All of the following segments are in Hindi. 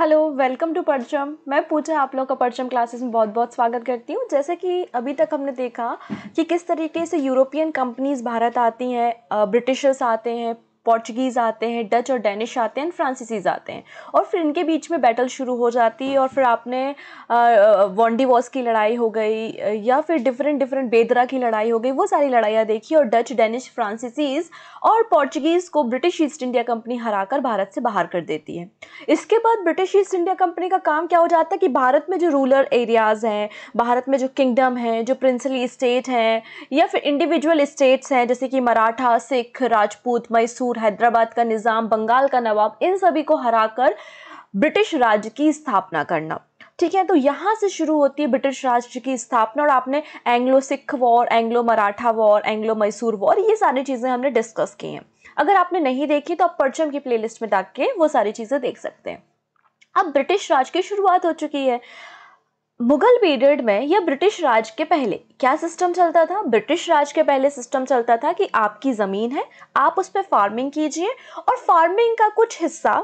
हेलो वेलकम टू परचम मैं पूजा आप लोग का परचम क्लासेस में बहुत बहुत स्वागत करती हूँ जैसे कि अभी तक हमने देखा कि किस तरीके से यूरोपियन कंपनीज़ भारत आती हैं ब्रिटिशर्स आते हैं पोर्चुगीज़ आते हैं डच और डेनिश आते हैं फ्रांसीसीज आते हैं और फिर इनके बीच में बैटल शुरू हो जाती है और फिर आपने वॉन्डी वॉस की लड़ाई हो गई या फिर डिफरेंट डिफरेंट बेदरा की लड़ाई हो गई वो सारी लड़ाइयाँ देखी और डच डेनिश फ्रांसीसीज और पोर्चुगीज़ को ब्रिटिश ईस्ट इंडिया कंपनी हरा भारत से बाहर कर देती है इसके बाद ब्रिटिश ईस्ट इंडिया कंपनी का काम क्या हो जाता है कि भारत में जो रूरल एरियाज़ हैं भारत में जो किंगडम हैं जो प्रिंसली स्टेट हैं या फिर इंडिविजुअल इस्टेट्स हैं जैसे कि मराठा सिख राजपूत मैसूर मैसूर हैदराबाद का निज़ाम बंगाल का नवाब इन सभी को हराकर ब्रिटिश राज्य की स्थापना करना ठीक है तो यहाँ से शुरू होती है ब्रिटिश राज्य की स्थापना और आपने Anglo Sikh war Anglo Maratha war Anglo Mysore war ये सारी चीज़ें हमने डिस्कस की हैं अगर आपने नहीं देखी तो आप परचम की प्लेलिस्ट में डाक के वो सारी चीज़ें देख सकते हैं अब ब्रिटिश राज की शुरुआत हो चुकी है मुगल पीरियड में या ब्रिटिश राज के पहले क्या सिस्टम चलता था ब्रिटिश राज के पहले सिस्टम चलता था कि आपकी ज़मीन है आप उस पर फार्मिंग कीजिए और फार्मिंग का कुछ हिस्सा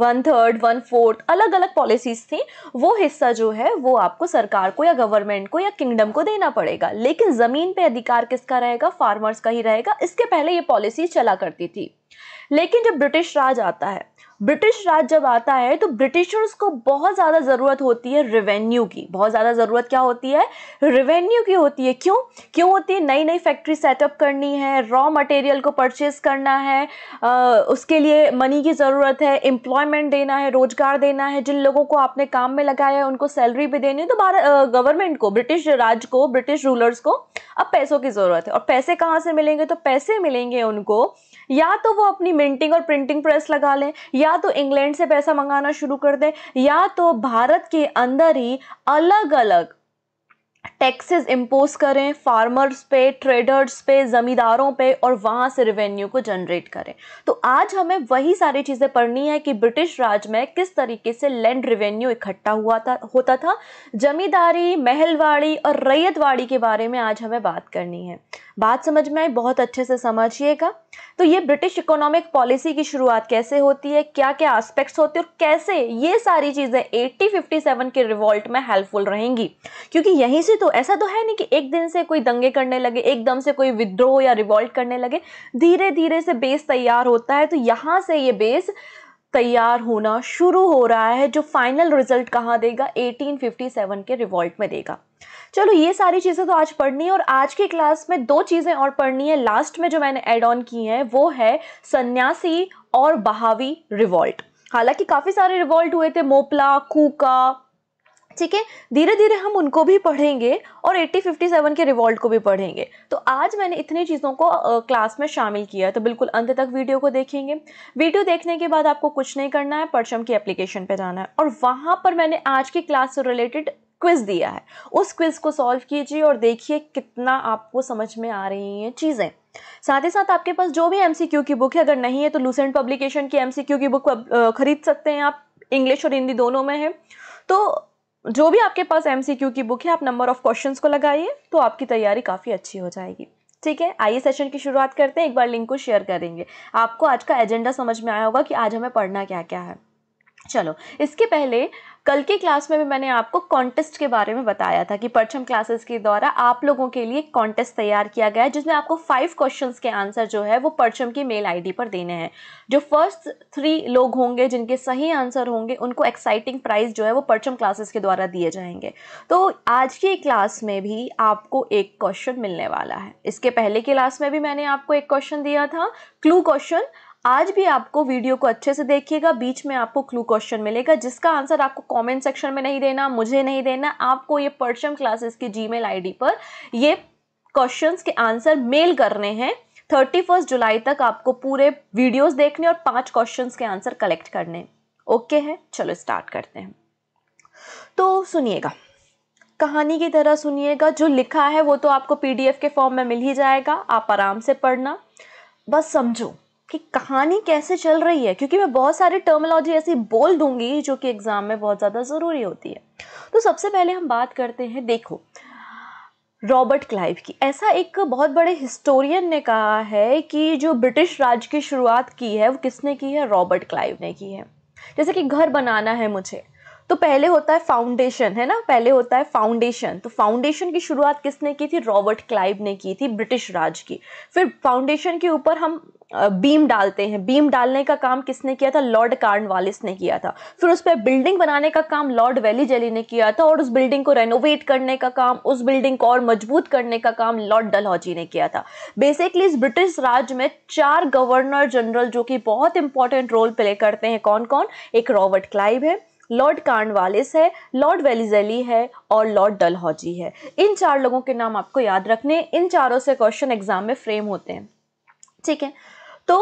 वन थर्ड वन फोर्थ अलग अलग पॉलिसीज थी वो हिस्सा जो है वो आपको सरकार को या गवर्नमेंट को या किंगडम को देना पड़ेगा लेकिन ज़मीन पे अधिकार किसका रहेगा फार्मर्स का ही रहेगा इसके पहले ये पॉलिसी चला करती थी लेकिन जब ब्रिटिश राज आता है ब्रिटिश राज जब आता है तो ब्रिटिशर्स को बहुत ज़्यादा ज़रूरत होती है रेवेन्यू की बहुत ज़्यादा ज़रूरत क्या होती है रेवेन्यू की होती है क्यों क्यों होती है नई नई फैक्ट्री सेटअप करनी है रॉ मटेरियल को परचेज करना है आ, उसके लिए मनी की ज़रूरत है एम्प्लॉयमेंट देना है रोज़गार देना है जिन लोगों को आपने काम में लगाया है उनको सैलरी भी देनी है तो भारत गवर्नमेंट को ब्रिटिश राज को ब्रिटिश रूलर्स को अब पैसों की ज़रूरत है और पैसे कहाँ से मिलेंगे तो पैसे मिलेंगे उनको या तो वो अपनी मिंटिंग और प्रिंटिंग प्रेस लगा लें या तो इंग्लैंड से पैसा मंगाना शुरू कर दें या तो भारत के अंदर ही अलग अलग टैक्सेस इम्पोज करें फार्मर्स पे ट्रेडर्स पे ज़मींदारों पे और वहाँ से रेवेन्यू को जनरेट करें तो आज हमें वही सारी चीज़ें पढ़नी है कि ब्रिटिश राज में किस तरीके से लैंड रेवेन्यू इकट्ठा हुआ था होता था जमींदारी महलवाड़ी और रैयतवाड़ी के बारे में आज हमें बात करनी है बात समझ में आई बहुत अच्छे से समझिएगा तो ये ब्रिटिश इकोनॉमिक पॉलिसी की शुरुआत कैसे होती है क्या क्या एस्पेक्ट्स होते हैं और कैसे ये सारी चीज़ें 1857 के रिवॉल्ट में हेल्पफुल रहेंगी क्योंकि यहीं से तो ऐसा तो है नहीं कि एक दिन से कोई दंगे करने लगे एकदम से कोई विद्रोह या रिवॉल्ट करने लगे धीरे धीरे से बेस तैयार होता है तो यहाँ से ये बेस तैयार होना शुरू हो रहा है जो फाइनल रिजल्ट कहाँ देगा 1857 के रिवॉल्ट में देगा चलो ये सारी चीज़ें तो आज पढ़नी है और आज की क्लास में दो चीज़ें और पढ़नी है लास्ट में जो मैंने एड ऑन की हैं वो है सन्यासी और बहावी रिवॉल्ट हालांकि काफ़ी सारे रिवॉल्ट हुए थे मोपला कूका ठीक है धीरे धीरे हम उनको भी पढ़ेंगे और 8057 के रिवॉल्ट को भी पढ़ेंगे तो आज मैंने इतनी चीज़ों को क्लास में शामिल किया तो बिल्कुल अंत तक वीडियो को देखेंगे वीडियो देखने के बाद आपको कुछ नहीं करना है परचम की एप्लीकेशन पे जाना है और वहाँ पर मैंने आज की क्लास से रिलेटेड क्विज दिया है उस क्विज को सॉल्व कीजिए और देखिए कितना आपको समझ में आ रही हैं चीज़ें साथ ही साथ आपके पास जो भी एमसीक्यू की बुक है अगर नहीं है तो लूसेंट पब्लिकेशन की एमसीक्यू की बुक खरीद सकते हैं आप इंग्लिश और हिंदी दोनों में है तो जो भी आपके पास क्यू की बुक है आप नंबर ऑफ क्वेश्चन को लगाइए तो आपकी तैयारी काफ़ी अच्छी हो जाएगी ठीक है आइए सेशन की शुरुआत करते हैं एक बार लिंक को शेयर करेंगे आपको आज का एजेंडा समझ में आया होगा कि आज हमें पढ़ना क्या क्या है चलो इसके पहले कल की क्लास में भी मैंने आपको कॉन्टेस्ट के बारे में बताया था कि परचम क्लासेस के द्वारा आप लोगों के लिए कॉन्टेस्ट तैयार किया गया है जिसमें आपको फाइव क्वेश्चंस के आंसर जो है वो परचम की मेल आईडी पर देने हैं जो फर्स्ट थ्री लोग होंगे जिनके सही आंसर होंगे उनको एक्साइटिंग प्राइज जो है वो परचम क्लासेस के द्वारा दिए जाएंगे तो आज की क्लास में भी आपको एक क्वेश्चन मिलने वाला है इसके पहले की क्लास में भी मैंने आपको एक क्वेश्चन दिया था क्लू क्वेश्चन आज भी आपको वीडियो को अच्छे से देखिएगा बीच में आपको क्लू क्वेश्चन मिलेगा जिसका आंसर आपको कमेंट सेक्शन में नहीं देना मुझे नहीं देना आपको ये परचम क्लासेस की जीमेल आईडी पर ये क्वेश्चंस के आंसर मेल करने हैं थर्टी फर्स्ट जुलाई तक आपको पूरे वीडियोस देखने और पांच क्वेश्चंस के आंसर कलेक्ट करने ओके है चलो स्टार्ट करते हैं तो सुनिएगा कहानी की तरह सुनिएगा जो लिखा है वो तो आपको पीडीएफ के फॉर्म में मिल ही जाएगा आप आराम से पढ़ना बस समझो कि कहानी कैसे चल रही है क्योंकि मैं बहुत सारी टर्मोलॉजी ऐसी बोल दूंगी जो कि एग्ज़ाम में बहुत ज़्यादा ज़रूरी होती है तो सबसे पहले हम बात करते हैं देखो रॉबर्ट क्लाइव की ऐसा एक बहुत बड़े हिस्टोरियन ने कहा है कि जो ब्रिटिश राज की शुरुआत की है वो किसने की है रॉबर्ट क्लाइव ने की है जैसे कि घर बनाना है मुझे तो पहले होता है फाउंडेशन है ना पहले होता है फाउंडेशन तो फाउंडेशन की शुरुआत किसने की थी रॉबर्ट क्लाइव ने की थी ब्रिटिश राज की फिर फाउंडेशन के ऊपर हम बीम डालते हैं बीम डालने का काम किसने किया था लॉर्ड कार्नवालिस ने किया था फिर उस पर बिल्डिंग बनाने का काम लॉर्ड वैली जेली ने किया था और उस बिल्डिंग को रेनोवेट करने का काम उस बिल्डिंग को और मजबूत करने का काम लॉर्ड डलहौजी ने किया था बेसिकली इस ब्रिटिश राज में चार गवर्नर जनरल जो कि बहुत इंपॉर्टेंट रोल प्ले करते हैं कौन कौन एक रॉबर्ट क्लाइव है लॉर्ड कार्नवालिस है लॉर्ड वेलिजेली है और लॉर्ड डलहौजी है इन चार लोगों के नाम आपको याद रखने इन चारों से क्वेश्चन एग्जाम में फ्रेम होते हैं ठीक है तो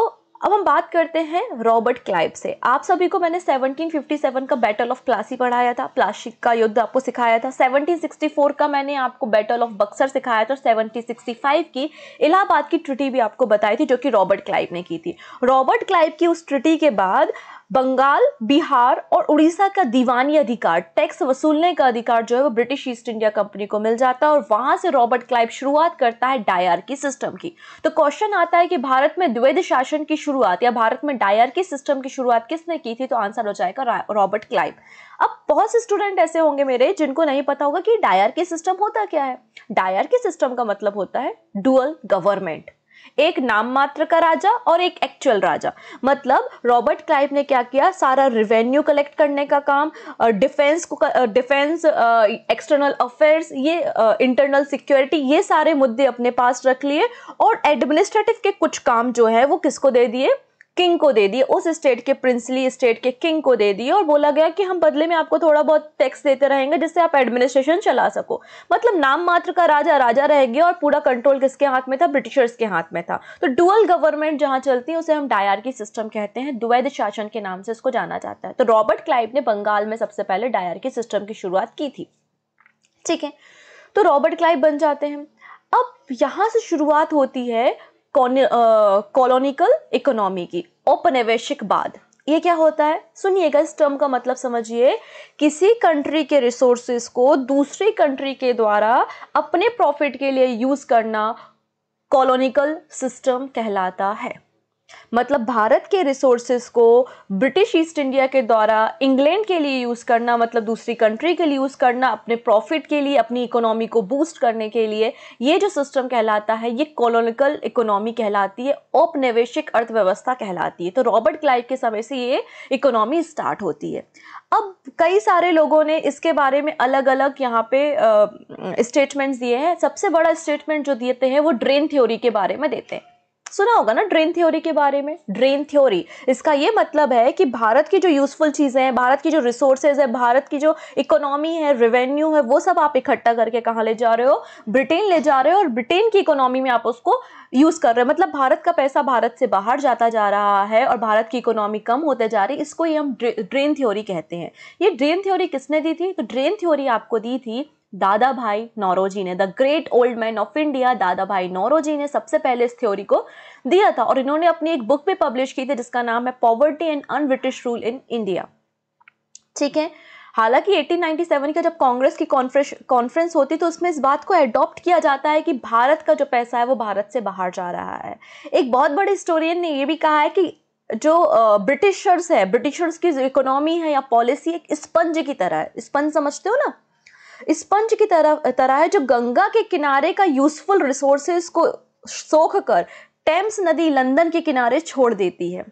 अब हम बात करते हैं रॉबर्ट क्लाइव से आप सभी को मैंने 1757 का बैटल ऑफ प्लासी पढ़ाया था प्लासिक का युद्ध आपको सिखाया था 1764 का मैंने आपको बैटल ऑफ बक्सर सिखाया था और 1765 की इलाहाबाद की ट्रिटी भी आपको बताई थी जो कि रॉबर्ट क्लाइव ने की थी रॉबर्ट क्लाइव की उस ट्रिटी के बाद बंगाल बिहार और उड़ीसा का दीवानी अधिकार टैक्स वसूलने का अधिकार जो है वो ब्रिटिश ईस्ट इंडिया कंपनी को मिल जाता है और वहां से रॉबर्ट क्लाइव शुरुआत करता है डायर की सिस्टम की तो क्वेश्चन आता है कि भारत में द्वैध शासन की शुरुआत या भारत में डायर की सिस्टम की शुरुआत किसने की थी तो आंसर हो जाएगा रॉबर्ट क्लाइव अब बहुत से स्टूडेंट ऐसे होंगे मेरे जिनको नहीं पता होगा कि डायर की सिस्टम होता क्या है डायर की सिस्टम का मतलब होता है डुअल गवर्नमेंट एक नाम मात्र का राजा और एक एक्चुअल राजा मतलब रॉबर्ट क्लाइव ने क्या किया सारा रिवेन्यू कलेक्ट करने का काम डिफेंस को डिफेंस एक्सटर्नल अफेयर्स ये इंटरनल सिक्योरिटी ये सारे मुद्दे अपने पास रख लिए और एडमिनिस्ट्रेटिव के कुछ काम जो है वो किसको दे दिए किंग को दे दिए उस स्टेट के प्रिंसली स्टेट के किंग को दे दिए और बोला गया कि हम बदले में आपको थोड़ा बहुत टैक्स देते रहेंगे जिससे आप एडमिनिस्ट्रेशन चला सको मतलब नाम मात्र का राजा राजा रह गया और पूरा कंट्रोल किसके हाथ में था ब्रिटिशर्स के हाथ में था तो डुअल गवर्नमेंट जहाँ चलती है उसे हम डायरकी सिस्टम कहते हैं द्वैध शासन के नाम से इसको जाना जाता है तो रॉबर्ट क्लाइव ने बंगाल में सबसे पहले डायरकी सिस्टम की शुरुआत की थी ठीक है तो रॉबर्ट क्लाइव बन जाते हैं अब यहाँ से शुरुआत होती है कॉलोनिकल इकोनॉमी की औपनिवेशिक बाद ये क्या होता है सुनिएगा इस टर्म का मतलब समझिए किसी कंट्री के रिसोर्सेज को दूसरी कंट्री के द्वारा अपने प्रॉफिट के लिए यूज़ करना कॉलोनिकल सिस्टम कहलाता है मतलब भारत के रिसोर्सेज को ब्रिटिश ईस्ट इंडिया के द्वारा इंग्लैंड के लिए यूज़ करना मतलब दूसरी कंट्री के लिए यूज़ करना अपने प्रॉफिट के लिए अपनी इकोनॉमी को बूस्ट करने के लिए ये जो सिस्टम कहलाता है ये कॉलोनिकल इकोनॉमी कहलाती है औपनिवेशिक अर्थव्यवस्था कहलाती है तो रॉबर्ट क्लाइव के समय से ये इकोनॉमी स्टार्ट होती है अब कई सारे लोगों ने इसके बारे में अलग अलग यहाँ पे स्टेटमेंट्स दिए हैं सबसे बड़ा स्टेटमेंट जो देते हैं वो ड्रेन थ्योरी के बारे में देते हैं सुना होगा ना ड्रेन थ्योरी के बारे में ड्रेन थ्योरी इसका ये मतलब है कि भारत की जो यूजफुल चीज़ें हैं भारत की जो रिसोर्सेज है भारत की जो इकोनॉमी है रेवेन्यू है वो सब आप इकट्ठा करके कहाँ ले जा रहे हो ब्रिटेन ले जा रहे हो और ब्रिटेन की इकोनॉमी में आप उसको यूज़ कर रहे हो मतलब भारत का पैसा भारत से बाहर जाता जा रहा है और भारत की इकोनॉमी कम होते जा रही है इसको ये हम ड्रेन थ्योरी कहते हैं ये ड्रेन थ्योरी किसने दी थी तो ड्रेन थ्योरी आपको दी थी दादा भाई नौरोजी ने the great old man of India Dadabhai Naoroji ने सबसे पहले इस थ्योरी को दिया था और इन्होंने अपनी एक बुक भी पब्लिश की थी जिसका नाम है poverty and unBritish rule in India ठीक है हालांकि 1897 का जब कांग्रेस की कॉन्फ्रेंस कॉन्फ्रेंस होती तो उसमें इस बात को एडॉप्ट किया जाता है कि भारत का जो पैसा है वो भारत से बाहर जा रहा है एक बहुत बड़े हिस्टोरियन ने ये भी कहा है कि जो ब्रिटिशर्स है ब्रिटिशर्स की जो इकोनॉमी है या पॉलिसी एक स्पंज की तरह है स्पंज समझते हो ना स्पंज की तरह तरह है जो गंगा के किनारे का यूजफुल रिसोर्सेज को सोख कर टेम्स नदी लंदन के किनारे छोड़ देती है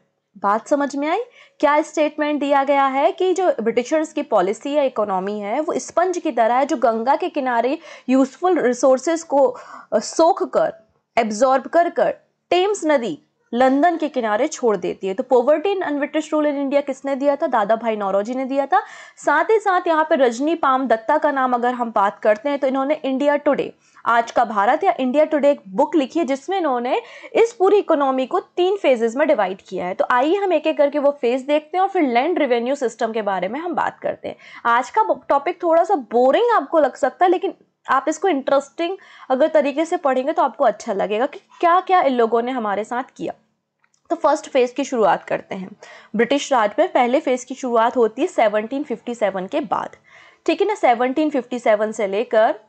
बात समझ में आई क्या स्टेटमेंट दिया गया है कि जो ब्रिटिशर्स की पॉलिसी है इकोनॉमी है वो स्पंज की तरह है जो गंगा के किनारे यूजफुल रिसोर्सेज को सोख कर एब्जॉर्ब कर कर टेम्स नदी लंदन के किनारे छोड़ देती है तो poverty in unBritish rule in India किसने दिया था दादा भाई नौरोजी ने दिया था साथ ही साथ यहाँ पर रजनी पाम दत्ता का नाम अगर हम बात करते हैं तो इन्होंने इंडिया टुडे आज का भारत या इंडिया टुडे एक बुक लिखी है जिसमें इन्होंने इस पूरी इकोनॉमी को तीन फेजेस में डिवाइड किया है तो आइए हम एक एक करके वो फेज देखते हैं और फिर लैंड रेवेन्यू सिस्टम के बारे में हम बात करते हैं आज का टॉपिक थोड़ा सा बोरिंग आपको लग सकता है लेकिन आप इसको इंटरेस्टिंग अगर तरीके से पढ़ेंगे तो आपको अच्छा लगेगा कि क्या क्या इन लोगों ने हमारे साथ किया तो फर्स्ट फेज़ की शुरुआत करते हैं ब्रिटिश राज में पहले फेज़ की शुरुआत होती है सेवनटीन फिफ्टी सेवन के बाद ठीक है ना सेवनटीन फिफ्टी सेवन से लेकर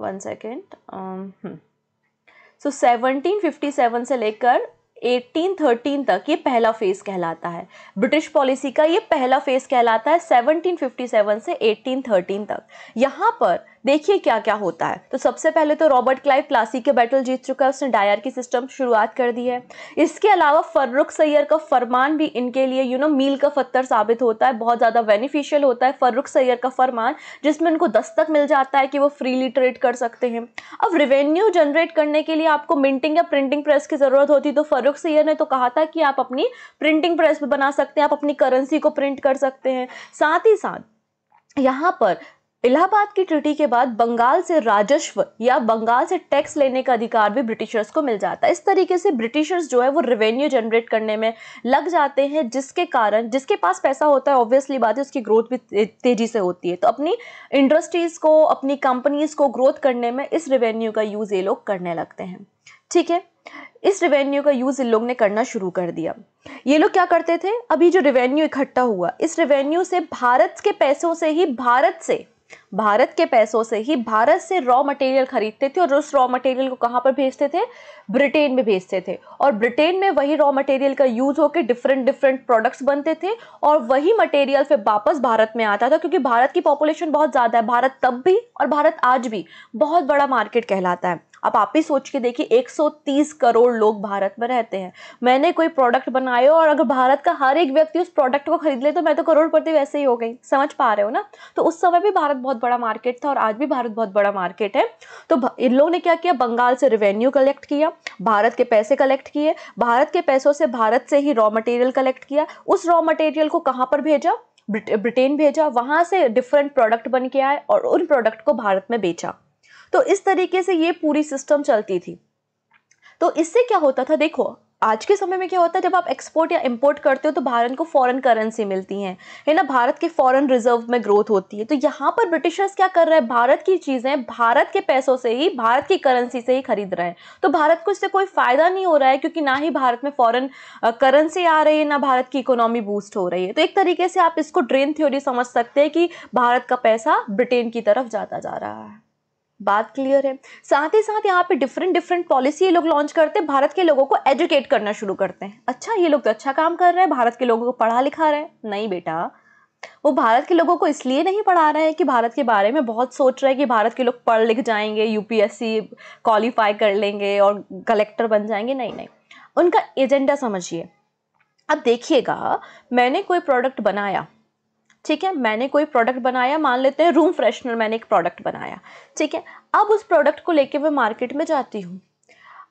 one second so seventeen fifty seven से लेकर 1813 तक ये पहला फेज कहलाता है ब्रिटिश पॉलिसी का ये पहला फेज कहलाता है 1757 से 1813 तक यहाँ पर देखिए क्या क्या होता है तो सबसे पहले तो रॉबर्ट क्लाइव क्लासी के बैटल जीत चुका है उसने डायर की सिस्टम शुरुआत कर दी है इसके अलावा फर्रुख सैयर का फरमान भी इनके लिए यू नो मील का पत्थर साबित होता है बहुत ज़्यादा बेनिफिशियल होता है फर्रुख सैयर का फरमान जिसमें उनको दस्तक मिल जाता है कि वो फ्रीली ट्रेड कर सकते हैं अब रेवेन्यू जनरेट करने के लिए आपको मिंटिंग या प्रिंटिंग प्रेस की ज़रूरत होती तो फर्रुख सैयर ने तो कहा था कि आप अपनी प्रिंटिंग प्रेस बना सकते हैं आप अपनी करेंसी को प्रिंट कर सकते हैं साथ ही साथ यहाँ पर इलाहाबाद की ट्रिटी के बाद बंगाल से राजस्व या बंगाल से टैक्स लेने का अधिकार भी ब्रिटिशर्स को मिल जाता है इस तरीके से ब्रिटिशर्स जो है वो रेवेन्यू जनरेट करने में लग जाते हैं जिसके कारण जिसके पास पैसा होता है ऑब्वियसली बात है उसकी ग्रोथ भी तेजी से होती है तो अपनी इंडस्ट्रीज़ को अपनी कंपनीज को ग्रोथ करने में इस रेवेन्यू का यूज़ ये लोग करने लगते हैं ठीक है इस रेवेन्यू का यूज़ इन लोग ने करना शुरू कर दिया ये लोग क्या करते थे अभी जो रेवेन्यू इकट्ठा हुआ इस रेवेन्यू से भारत के पैसों से ही भारत से भारत के पैसों से ही भारत से रॉ मटेरियल खरीदते थे और उस रॉ मटेरियल को कहाँ पर भेजते थे ब्रिटेन में भेजते थे और ब्रिटेन में वही रॉ मटेरियल का यूज होकर डिफरेंट डिफरेंट प्रोडक्ट्स बनते थे और वही मटेरियल फिर वापस भारत में आता था क्योंकि भारत की पॉपुलेशन बहुत ज़्यादा है भारत तब भी और भारत आज भी बहुत बड़ा मार्केट कहलाता है अब आप ही सोच के देखिए 130 करोड़ लोग भारत में रहते हैं मैंने कोई प्रोडक्ट बनाए और अगर भारत का हर एक व्यक्ति उस प्रोडक्ट को खरीद ले तो मैं तो करोड़पति वैसे ही हो गई समझ पा रहे हो ना तो उस समय भी भारत बहुत बड़ा मार्केट था और आज भी भारत बहुत बड़ा मार्केट है तो इन लोगों ने क्या किया बंगाल से रेवेन्यू कलेक्ट किया भारत के पैसे कलेक्ट किए भारत के पैसों से भारत से ही रॉ मटेरियल कलेक्ट किया उस रॉ मटेरियल को कहाँ पर भेजा ब्रिटेन भेजा वहां से डिफरेंट प्रोडक्ट बन के आए और उन प्रोडक्ट को भारत में बेचा तो इस तरीके से ये पूरी सिस्टम चलती थी तो इससे क्या होता था देखो आज के समय में क्या होता है जब आप एक्सपोर्ट या इंपोर्ट करते हो तो भारत को फॉरेन करेंसी मिलती है है ना भारत के फॉरेन रिजर्व में ग्रोथ होती है तो यहाँ पर ब्रिटिशर्स क्या कर रहे हैं भारत की चीज़ें भारत के पैसों से ही भारत की करेंसी से ही खरीद रहे हैं तो भारत को इससे कोई फ़ायदा नहीं हो रहा है क्योंकि ना ही भारत में फॉरन करेंसी आ रही है ना भारत की इकोनॉमी बूस्ट हो रही है तो एक तरीके से आप इसको ड्रेन थ्योरी समझ सकते हैं कि भारत का पैसा ब्रिटेन की तरफ जाता जा रहा है बात क्लियर है साथ ही साथ यहाँ पे डिफरेंट डिफरेंट पॉलिसी ये लोग लॉन्च करते हैं भारत के लोगों को एजुकेट करना शुरू करते हैं अच्छा ये लोग तो अच्छा काम कर रहे हैं भारत के लोगों को पढ़ा लिखा रहे हैं नहीं बेटा वो भारत के लोगों को इसलिए नहीं पढ़ा रहे हैं कि भारत के बारे में बहुत सोच रहे हैं कि भारत के लोग पढ़ लिख जाएंगे यूपीएससी क्वालिफाई कर लेंगे और कलेक्टर बन जाएंगे नहीं नहीं उनका एजेंडा समझिए अब देखिएगा मैंने कोई प्रोडक्ट बनाया ठीक है मैंने कोई प्रोडक्ट बनाया मान लेते हैं रूम फ्रेशनर मैंने एक प्रोडक्ट बनाया ठीक है अब उस प्रोडक्ट को लेके मैं मार्केट में जाती हूँ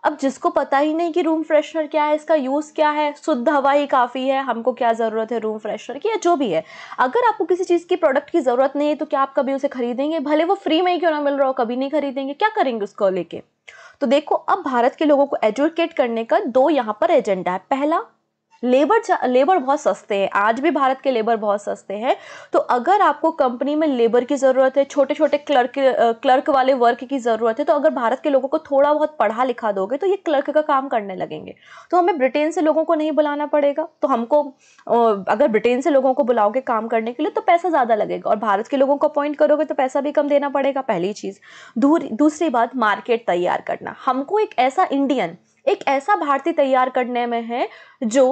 अब जिसको पता ही नहीं कि रूम फ्रेशनर क्या है इसका यूज़ क्या है शुद्ध हवा ही काफ़ी है हमको क्या ज़रूरत है रूम फ्रेशनर की या जो भी है अगर आपको किसी चीज़ की प्रोडक्ट की ज़रूरत नहीं है तो क्या आप कभी उसे खरीदेंगे भले वो फ्री में ही क्यों ना मिल रहा हो कभी नहीं खरीदेंगे क्या करेंगे उसको लेके तो देखो अब भारत के लोगों को एजुकेट करने का दो यहाँ पर एजेंडा है पहला लेबर लेबर बहुत सस्ते हैं आज भी भारत के लेबर बहुत सस्ते हैं तो अगर आपको कंपनी में लेबर की ज़रूरत है छोटे छोटे क्लर्क क्लर्क वाले वर्क की ज़रूरत है तो अगर भारत के लोगों को थोड़ा बहुत पढ़ा लिखा दोगे तो ये क्लर्क का काम करने लगेंगे तो हमें ब्रिटेन से लोगों को नहीं बुलाना पड़ेगा तो हमको अगर ब्रिटेन से लोगों को बुलाओगे काम करने के लिए तो पैसा ज़्यादा लगेगा और भारत के लोगों को अपॉइंट करोगे तो पैसा भी कम देना पड़ेगा पहली चीज़ दूसरी बात मार्केट तैयार करना हमको एक ऐसा इंडियन एक ऐसा भारतीय तैयार करने में है जो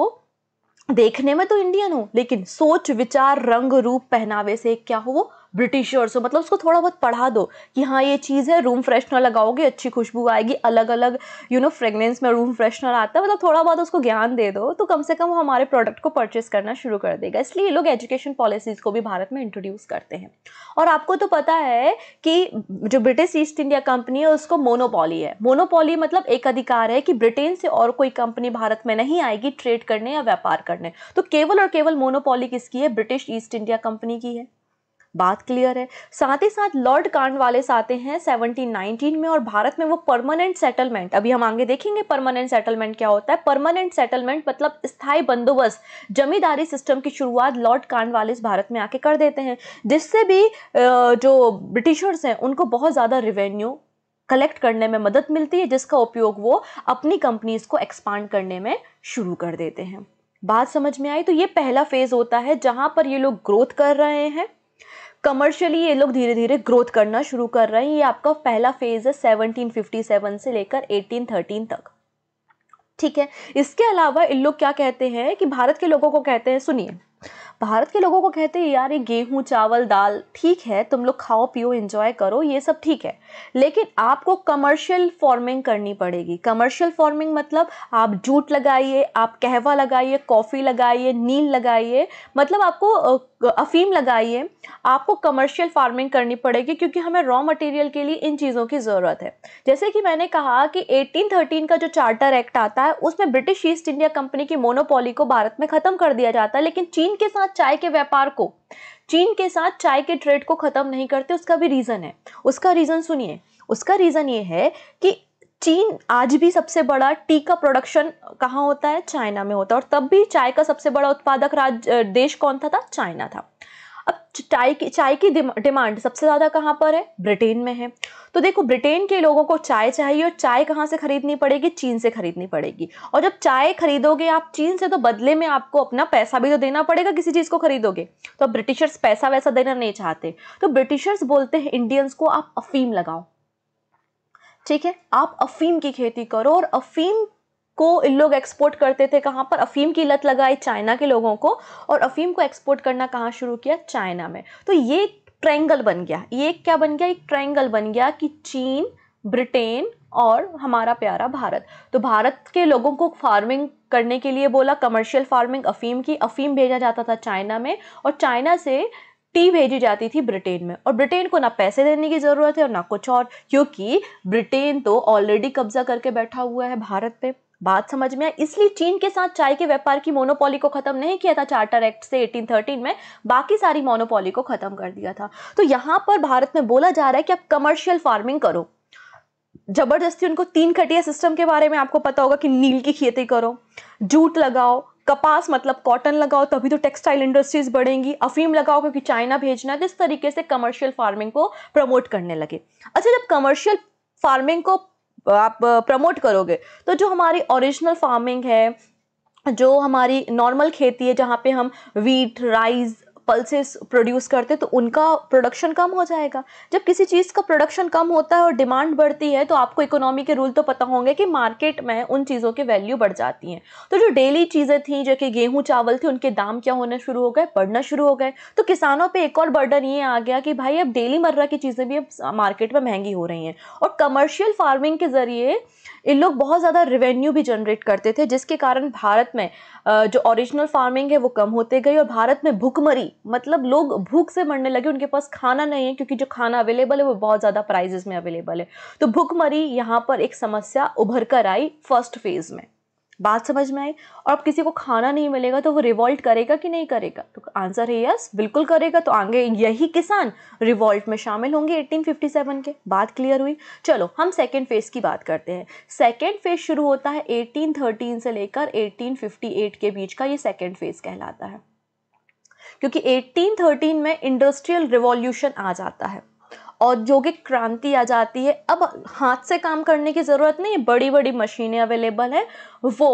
देखने में तो इंडियन हो लेकिन सोच विचार रंग रूप पहनावे से क्या हो वो ब्रिटिशर्स हो मतलब उसको थोड़ा बहुत पढ़ा दो कि हाँ ये चीज़ है रूम फ्रेशनर लगाओगे अच्छी खुशबू आएगी अलग अलग यू नो फ्रेगनेंस में रूम फ्रेशनर आता है मतलब थोड़ा बहुत उसको ज्ञान दे दो तो कम से कम वो हमारे प्रोडक्ट को परचेस करना शुरू कर देगा इसलिए ये लोग एजुकेशन पॉलिसीज़ को भी भारत में इंट्रोड्यूस करते हैं और आपको तो पता है कि जो ब्रिटिश ईस्ट इंडिया कंपनी है उसको मोनोपॉली है मोनोपॉली मतलब एक अधिकार है कि ब्रिटेन से और कोई कंपनी भारत में नहीं आएगी ट्रेड करने या व्यापार करने तो केवल और केवल मोनोपॉली किसकी है ब्रिटिश ईस्ट इंडिया कंपनी की है बात क्लियर है साथ ही साथ लॉर्ड कांड वाले आते हैं 1719 में और भारत में वो परमानेंट सेटलमेंट अभी हम आगे देखेंगे परमानेंट सेटलमेंट क्या होता है परमानेंट सेटलमेंट मतलब स्थायी बंदोबस्त जमींदारी सिस्टम की शुरुआत लॉर्ड कांड वाले भारत में आके कर देते हैं जिससे भी जो ब्रिटिशर्स हैं उनको बहुत ज़्यादा रिवेन्यू कलेक्ट करने में मदद मिलती है जिसका उपयोग वो अपनी कंपनीज को एक्सपांड करने में शुरू कर देते हैं बात समझ में आई तो ये पहला फेज़ होता है जहाँ पर ये लोग ग्रोथ कर रहे हैं कमर्शियली ये लोग धीरे धीरे ग्रोथ करना शुरू कर रहे हैं ये आपका पहला फेज है 1757 से लेकर 1813 तक ठीक है इसके अलावा इन लोग क्या कहते हैं कि भारत के लोगों को कहते हैं सुनिए भारत के लोगों को कहते हैं यार ये गेहूँ चावल दाल ठीक है तुम लोग खाओ पियो इन्जॉय करो ये सब ठीक है लेकिन आपको कमर्शियल फार्मिंग करनी पड़ेगी कमर्शियल फार्मिंग मतलब आप जूट लगाइए आप कहवा लगाइए कॉफ़ी लगाइए नील लगाइए मतलब आपको अफीम लगाइए आपको कमर्शियल फार्मिंग करनी पड़ेगी क्योंकि हमें रॉ मटेरियल के लिए इन चीज़ों की ज़रूरत है जैसे कि मैंने कहा कि 1813 का जो चार्टर एक्ट आता है उसमें ब्रिटिश ईस्ट इंडिया कंपनी की मोनोपोली को भारत में ख़त्म कर दिया जाता है लेकिन चीन चीन के साथ चाय के व्यापार को चीन के साथ चाय के ट्रेड को ख़त्म नहीं करते उसका भी रीज़न है उसका रीज़न सुनिए उसका रीज़न ये है कि चीन आज भी सबसे बड़ा टी का प्रोडक्शन कहाँ होता है चाइना में होता है और तब भी चाय का सबसे बड़ा उत्पादक राज्य देश कौन था था चाइना था अब चाय की चाय की डिमांड सबसे ज़्यादा कहाँ पर है ब्रिटेन में है तो देखो ब्रिटेन के लोगों को चाय चाहिए और चाय कहाँ से खरीदनी पड़ेगी चीन से खरीदनी पड़ेगी और जब चाय खरीदोगे आप चीन से तो बदले में आपको अपना पैसा भी तो देना पड़ेगा किसी चीज़ को खरीदोगे तो अब ब्रिटिशर्स पैसा वैसा देना नहीं चाहते तो ब्रिटिशर्स बोलते हैं इंडियंस को आप अफीम लगाओ ठीक है आप अफीम की खेती करो और अफीम को इन लोग एक्सपोर्ट करते थे कहाँ पर अफीम की लत लगाई चाइना के लोगों को और अफीम को एक्सपोर्ट करना कहाँ शुरू किया चाइना में तो ये ट्रैंगल बन गया ये क्या बन गया एक ट्रैंगल बन गया कि चीन ब्रिटेन और हमारा प्यारा भारत तो भारत के लोगों को फार्मिंग करने के लिए बोला कमर्शियल फार्मिंग अफीम की अफीम भेजा जाता था चाइना में और चाइना से टी भेजी जाती थी ब्रिटेन में और ब्रिटेन को ना पैसे देने की ज़रूरत है और ना कुछ और क्योंकि ब्रिटेन तो ऑलरेडी कब्जा करके बैठा हुआ है भारत पे बात समझ में आई इसलिए चीन के साथ चाय के व्यापार की मोनोपोली को खत्म नहीं किया था चार्टर एक्ट से 1813 में बाकी सारी मोनोपोली को खत्म कर दिया था तो यहां पर भारत में बोला जा रहा है कि आप कमर्शियल फार्मिंग करो जबरदस्ती उनको तीन खटिया सिस्टम के बारे में आपको पता होगा कि नील की खेती करो जूट लगाओ कपास मतलब कॉटन लगाओ तभी तो टेक्सटाइल इंडस्ट्रीज बढ़ेंगी अफीम लगाओ क्योंकि चाइना भेजना है तो इस तरीके से कमर्शियल फार्मिंग को प्रमोट करने लगे अच्छा जब कमर्शियल फार्मिंग को आप प्रमोट करोगे तो जो हमारी ओरिजिनल फार्मिंग है जो हमारी नॉर्मल खेती है जहाँ पे हम वीट राइस पल्सेस प्रोड्यूस करते तो उनका प्रोडक्शन कम हो जाएगा जब किसी चीज़ का प्रोडक्शन कम होता है और डिमांड बढ़ती है तो आपको इकोनॉमी के रूल तो पता होंगे कि मार्केट में उन चीज़ों की वैल्यू बढ़ जाती हैं तो जो डेली चीज़ें थी जो कि गेहूँ चावल थे उनके दाम क्या होने शुरू हो गए बढ़ना शुरू हो गए तो किसानों पर एक और बर्डन ये आ गया कि भाई अब डेली मर्रा की चीज़ें भी अब मार्केट में महंगी हो रही हैं और कमर्शियल फार्मिंग के ज़रिए इन लोग बहुत ज़्यादा रिवेन्यू भी जनरेट करते थे जिसके कारण भारत में जो ओरिजिनल फार्मिंग है वो कम होते गई और भारत में भूखमरी मतलब लोग भूख से मरने लगे उनके पास खाना नहीं है क्योंकि जो खाना अवेलेबल है वो बहुत ज़्यादा प्राइजेस में अवेलेबल है तो भूखमरी यहाँ पर एक समस्या उभर कर आई फर्स्ट फेज़ में बात समझ में आई और अब किसी को खाना नहीं मिलेगा तो वो रिवॉल्ट करेगा कि नहीं करेगा तो आंसर है यस बिल्कुल करेगा तो आगे यही किसान रिवॉल्ट में शामिल होंगे 1857 के बात क्लियर हुई चलो हम सेकेंड फेज़ की बात करते हैं सेकेंड फेज़ शुरू होता है 1813 से लेकर 1858 के बीच का ये सेकेंड फेज़ कहलाता है क्योंकि 1813 में इंडस्ट्रियल रिवॉल्यूशन आ जाता है औद्योगिक क्रांति आ जाती है अब हाथ से काम करने की ज़रूरत नहीं बड़ी बड़ी मशीनें अवेलेबल है वो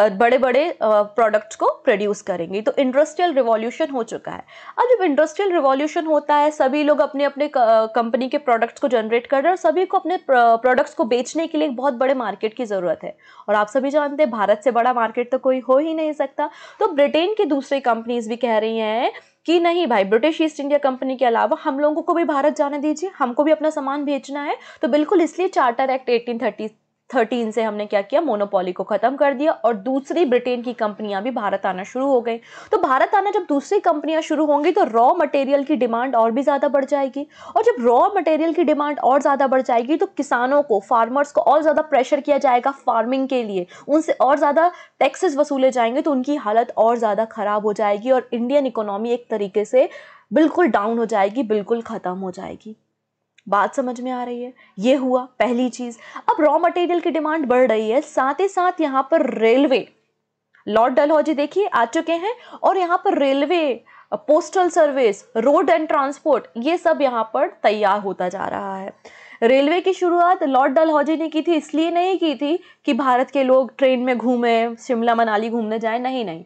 बड़े बड़े प्रोडक्ट्स को प्रोड्यूस करेंगी तो इंडस्ट्रियल रिवॉल्यूशन हो चुका है अब जब इंडस्ट्रियल रिवॉल्यूशन होता है सभी लोग अपने अपने कंपनी के प्रोडक्ट्स को जनरेट कर रहे हैं और सभी को अपने प्रोडक्ट्स को बेचने के लिए एक बहुत बड़े मार्केट की ज़रूरत है और आप सभी जानते हैं भारत से बड़ा मार्केट तो कोई हो ही नहीं सकता तो ब्रिटेन की दूसरी कंपनीज भी कह रही हैं कि नहीं भाई ब्रिटिश ईस्ट इंडिया कंपनी के अलावा हम लोगों को भी भारत जाने दीजिए हमको भी अपना सामान भेजना है तो बिल्कुल इसलिए चार्टर एक्ट एटीन थर्टीन से हमने क्या किया मोनोपोली को ख़त्म कर दिया और दूसरी ब्रिटेन की कंपनियां भी भारत आना शुरू हो गई तो भारत आना जब दूसरी कंपनियां शुरू होंगी तो रॉ मटेरियल की डिमांड और भी ज़्यादा बढ़ जाएगी और जब रॉ मटेरियल की डिमांड और ज़्यादा बढ़ जाएगी तो किसानों को फार्मर्स को और ज़्यादा प्रेशर किया जाएगा फार्मिंग के लिए उनसे और ज़्यादा टैक्सेस वसूले जाएंगे तो उनकी हालत और ज़्यादा ख़राब हो जाएगी और इंडियन इकोनॉमी एक तरीके से बिल्कुल डाउन हो जाएगी बिल्कुल ख़त्म हो जाएगी बात समझ में आ रही है ये हुआ पहली चीज अब रॉ मटेरियल की डिमांड बढ़ रही है साथ ही साथ यहाँ पर रेलवे लॉर्ड डलहौजी देखिए आ चुके हैं और यहाँ पर railway postal service road and transport ये सब यहाँ पर तैयार होता जा रहा है रेलवे की शुरुआत लॉर्ड डलहौजी ने की थी इसलिए नहीं की थी कि भारत के लोग ट्रेन में घूमें शिमला मनाली घूमने जाएं नहीं नहीं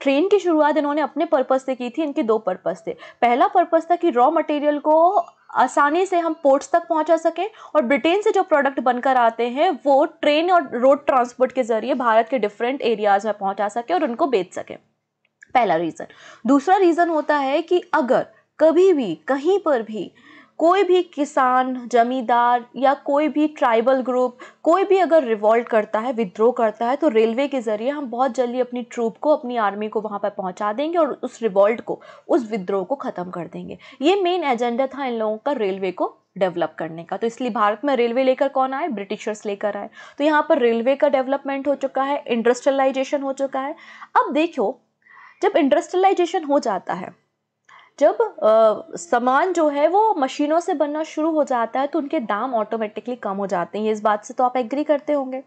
ट्रेन की शुरुआत इन्होंने अपने पर्पज़ से की थी इनके दो पर्पज़ थे पहला पर्पज़ था कि रॉ मटेरियल को आसानी से हम पोर्ट्स तक पहुंचा सकें और ब्रिटेन से जो प्रोडक्ट बनकर आते हैं वो ट्रेन और रोड ट्रांसपोर्ट के जरिए भारत के डिफरेंट एरियाज में पहुंचा सकें और उनको बेच सकें पहला रीज़न दूसरा रीज़न होता है कि अगर कभी भी कहीं पर भी कोई भी किसान जमींदार या कोई भी ट्राइबल ग्रुप कोई भी अगर रिवॉल्ट करता है विद्रोह करता है तो रेलवे के ज़रिए हम बहुत जल्दी अपनी ट्रूप को अपनी आर्मी को वहाँ पर पहुँचा देंगे और उस रिवॉल्ट को उस विद्रोह को ख़त्म कर देंगे ये मेन एजेंडा था इन लोगों का रेलवे को डेवलप करने का तो इसलिए भारत में रेलवे लेकर कौन आए ब्रिटिशर्स लेकर आए तो यहाँ पर रेलवे का डेवलपमेंट हो चुका है इंडस्ट्रियलाइजेशन हो चुका है अब देखो जब इंडस्ट्रियलाइजेशन हो जाता है जब आ, सामान जो है वो मशीनों से बनना शुरू हो जाता है तो उनके दाम ऑटोमेटिकली कम हो जाते हैं इस बात से तो आप एग्री करते होंगे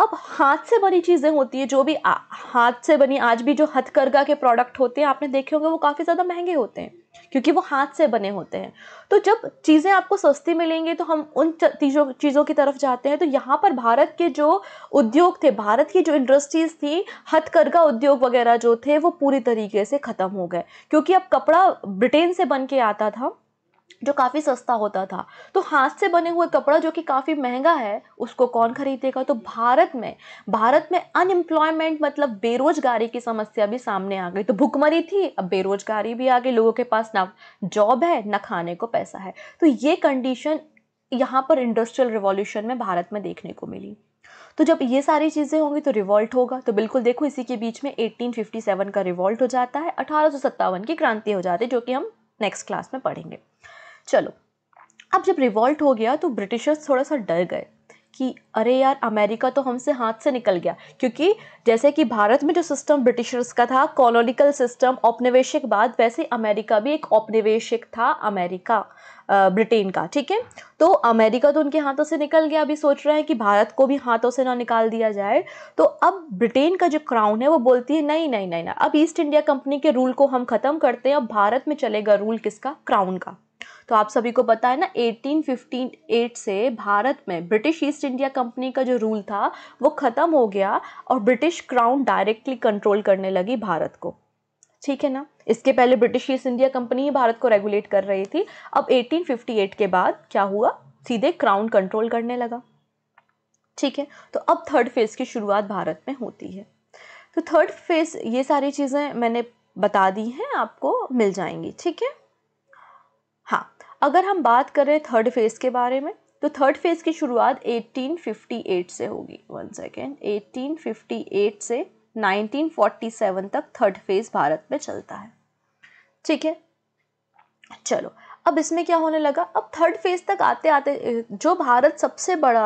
अब हाथ से बनी चीज़ें होती है जो भी आ, हाथ से बनी आज भी जो हथकरघा के प्रोडक्ट होते हैं आपने देखे होंगे वो काफ़ी ज़्यादा महंगे होते हैं क्योंकि वो हाथ से बने होते हैं तो जब चीज़ें आपको सस्ती मिलेंगी तो हम उन चीज़ों चीज़ों की तरफ जाते हैं तो यहाँ पर भारत के जो उद्योग थे भारत की जो इंडस्ट्रीज़ थी हथकरघा उद्योग वगैरह जो थे वो पूरी तरीके से ख़त्म हो गए क्योंकि अब कपड़ा ब्रिटेन से बन के आता था जो काफ़ी सस्ता होता था तो हाथ से बने हुए कपड़ा जो कि काफ़ी महंगा है उसको कौन खरीदेगा तो भारत में भारत में अनएम्प्लॉयमेंट मतलब बेरोजगारी की समस्या भी सामने आ गई तो भुखमरी थी अब बेरोजगारी भी आ गई लोगों के पास ना जॉब है ना खाने को पैसा है तो ये कंडीशन यहाँ पर इंडस्ट्रियल रिवॉल्यूशन में भारत में देखने को मिली तो जब ये सारी चीज़ें होंगी तो रिवॉल्ट होगा तो बिल्कुल देखो इसी के बीच में 1857 का रिवॉल्ट हो जाता है अठारह की क्रांति हो जाती है जो कि हम नेक्स्ट क्लास में पढ़ेंगे चलो अब जब रिवॉल्ट हो गया तो ब्रिटिशर्स थोड़ा सा डर गए कि अरे यार अमेरिका तो हमसे हाथ से निकल गया क्योंकि जैसे कि भारत में जो सिस्टम ब्रिटिशर्स का था कॉलोनिकल सिस्टम औपनिवेशिक बाद वैसे अमेरिका भी एक औपनिवेशिक था अमेरिका ब्रिटेन का ठीक है तो अमेरिका तो उनके हाथों से निकल गया अभी सोच रहे हैं कि भारत को भी हाथों से ना निकाल दिया जाए तो अब ब्रिटेन का जो क्राउन है वो बोलती है नहीं नहीं नहीं ना अब ईस्ट इंडिया कंपनी के रूल को हम ख़त्म करते हैं अब भारत में चलेगा रूल किसका क्राउन का तो आप सभी को पता है ना 1858 से भारत में ब्रिटिश ईस्ट इंडिया कंपनी का जो रूल था वो ख़त्म हो गया और ब्रिटिश क्राउन डायरेक्टली कंट्रोल करने लगी भारत को ठीक है ना इसके पहले ब्रिटिश ईस्ट इंडिया कंपनी ही भारत को रेगुलेट कर रही थी अब 1858 के बाद क्या हुआ सीधे क्राउन कंट्रोल करने लगा ठीक है तो अब थर्ड फेज़ की शुरुआत भारत में होती है तो थर्ड फेज़ ये सारी चीज़ें मैंने बता दी हैं आपको मिल जाएंगी ठीक है अगर हम बात करें थर्ड फेज़ के बारे में तो थर्ड फेज़ की शुरुआत 1858 से होगी वन सेकेंड 1858 से 1947 तक थर्ड फेज़ भारत में चलता है ठीक है चलो अब इसमें क्या होने लगा अब थर्ड फेज तक आते आते जो भारत सबसे बड़ा